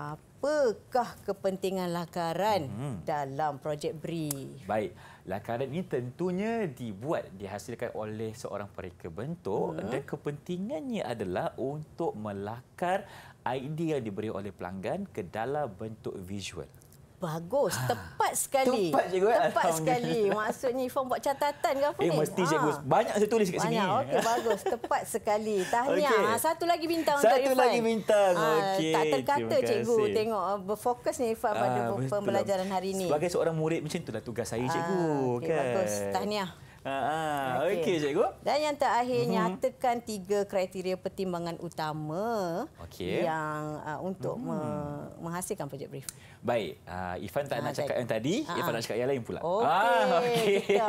Apa? apakah kepentingan lakaran hmm. dalam projek BRI? Baik, lakaran ini tentunya dibuat, dihasilkan oleh seorang pereka bentuk hmm. dan kepentingannya adalah untuk melakar idea yang diberi oleh pelanggan ke dalam bentuk visual bagus. Ah. Tepat sekali. Tepat cikgu. Tepat sekali. Maksudnya Ifon buat catatan ke apa eh, ni? mesti cikgu. Ha. Banyak saya tulis kat sini. Banyak. Okey, bagus. Tepat sekali. Tahniah. Okay. Ah, satu lagi bintang Satu untuk Ifon. Satu lagi bintang. Ha, okay. Tak terkata cikgu tengok. Berfokus ni Ifon pada ha, pembelajaran hari ini. Sebagai seorang murid macam itulah tugas saya cikgu. Ha, okay, kan? Bagus. Tahniah. Ah, ah. okey okay, cikgu. Dan yang terakhir mm-hmm. nyatakan tiga kriteria pertimbangan utama okay. yang uh, untuk mm-hmm. menghasilkan projek brief. Baik, uh, Ifan tak ha, nak cakap tak. yang tadi, ha, Ifan ha. nak cakap yang lain pula. Okey. Ah,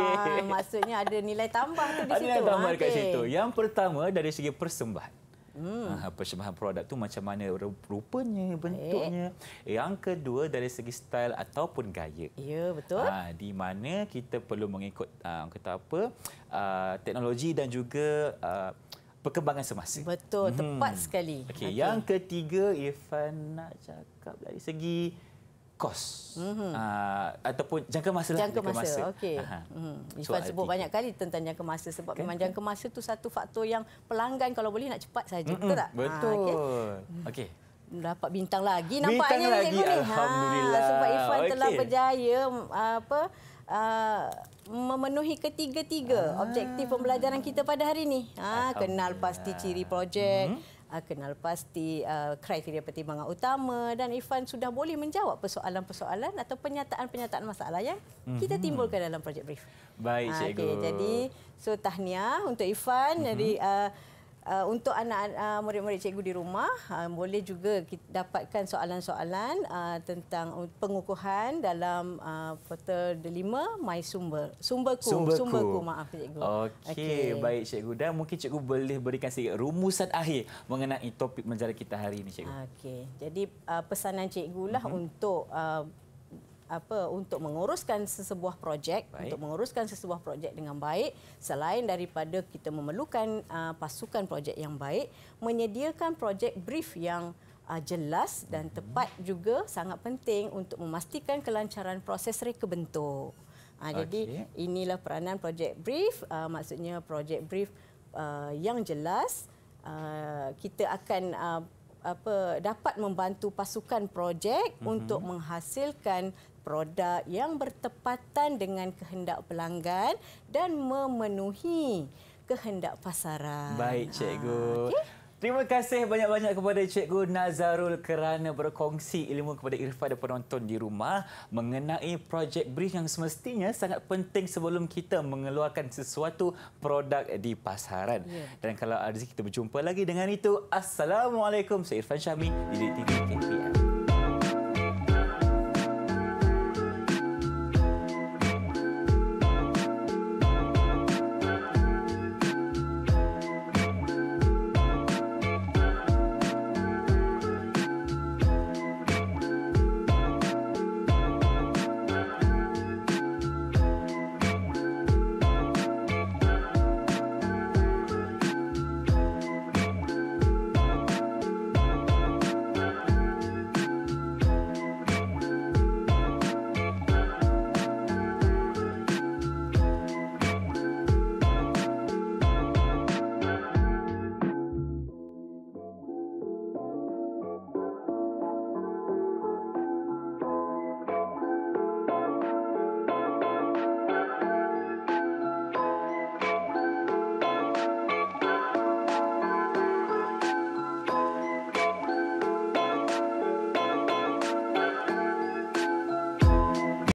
okay. Maksudnya ada nilai tambah tu di ada situ. Ada nilai tambah ha, dekat situ. Yang pertama dari segi persembahan hmm. persembahan produk tu macam mana rupanya bentuknya Baik. Eh. Eh, yang kedua dari segi style ataupun gaya ya betul ha, di mana kita perlu mengikut uh, kata apa uh, teknologi dan juga uh, perkembangan semasa. Betul, tepat hmm. sekali. Okey, okay. yang ketiga Irfan nak cakap dari segi kos mm-hmm. uh, ataupun jangka masa lah jangka masa, masa. okey uh-huh. mm. so, sebut banyak kali tentang jangka masa sebab kan, memang jangka masa tu satu faktor yang pelanggan kalau boleh nak cepat saja mm-hmm. betul tak ah, betul ha, okey mm. okay dapat bintang lagi nampaknya bintang lagi ni. Ha, alhamdulillah ha, sebab Ifan okay. telah berjaya apa uh, memenuhi ketiga-tiga ah. objektif pembelajaran kita pada hari ini ha kenal pasti ciri projek mm-hmm uh, kenal pasti uh, kriteria pertimbangan utama dan Irfan sudah boleh menjawab persoalan-persoalan atau penyataan-penyataan masalah yang mm-hmm. kita mhm. timbulkan dalam projek brief. Baik, ah, Cikgu. Okay, jadi, so tahniah untuk Irfan. Mm-hmm. Jadi, uh, uh, untuk anak uh, murid-murid cikgu di rumah uh, boleh juga kita dapatkan soalan-soalan uh, tentang pengukuhan dalam uh, portal delima my sumber sumberku sumberku, sumberku maaf cikgu okey okay. baik cikgu dan mungkin cikgu boleh berikan sedikit rumusan akhir mengenai topik menjara kita hari ini cikgu okey jadi uh, pesanan cikgulah mm-hmm. untuk uh, apa untuk menguruskan sesebuah projek baik. untuk menguruskan sesebuah projek dengan baik selain daripada kita memerlukan uh, pasukan projek yang baik menyediakan projek brief yang uh, jelas dan hmm. tepat juga sangat penting untuk memastikan kelancaran proses reka bentuk. Ha, uh, okay. Jadi inilah peranan projek brief uh, maksudnya projek brief uh, yang jelas uh, kita akan uh, apa dapat membantu pasukan projek mm-hmm. untuk menghasilkan produk yang bertepatan dengan kehendak pelanggan dan memenuhi kehendak pasaran. Baik cikgu. Ha, ah, okay? Terima kasih banyak-banyak kepada Cikgu Nazarul kerana berkongsi ilmu kepada Irfan dan penonton di rumah mengenai projek brief yang semestinya sangat penting sebelum kita mengeluarkan sesuatu produk di pasaran. Yeah. Dan kalau ada kita berjumpa lagi dengan itu. Assalamualaikum. Saya Irfan Syami di TV KPM.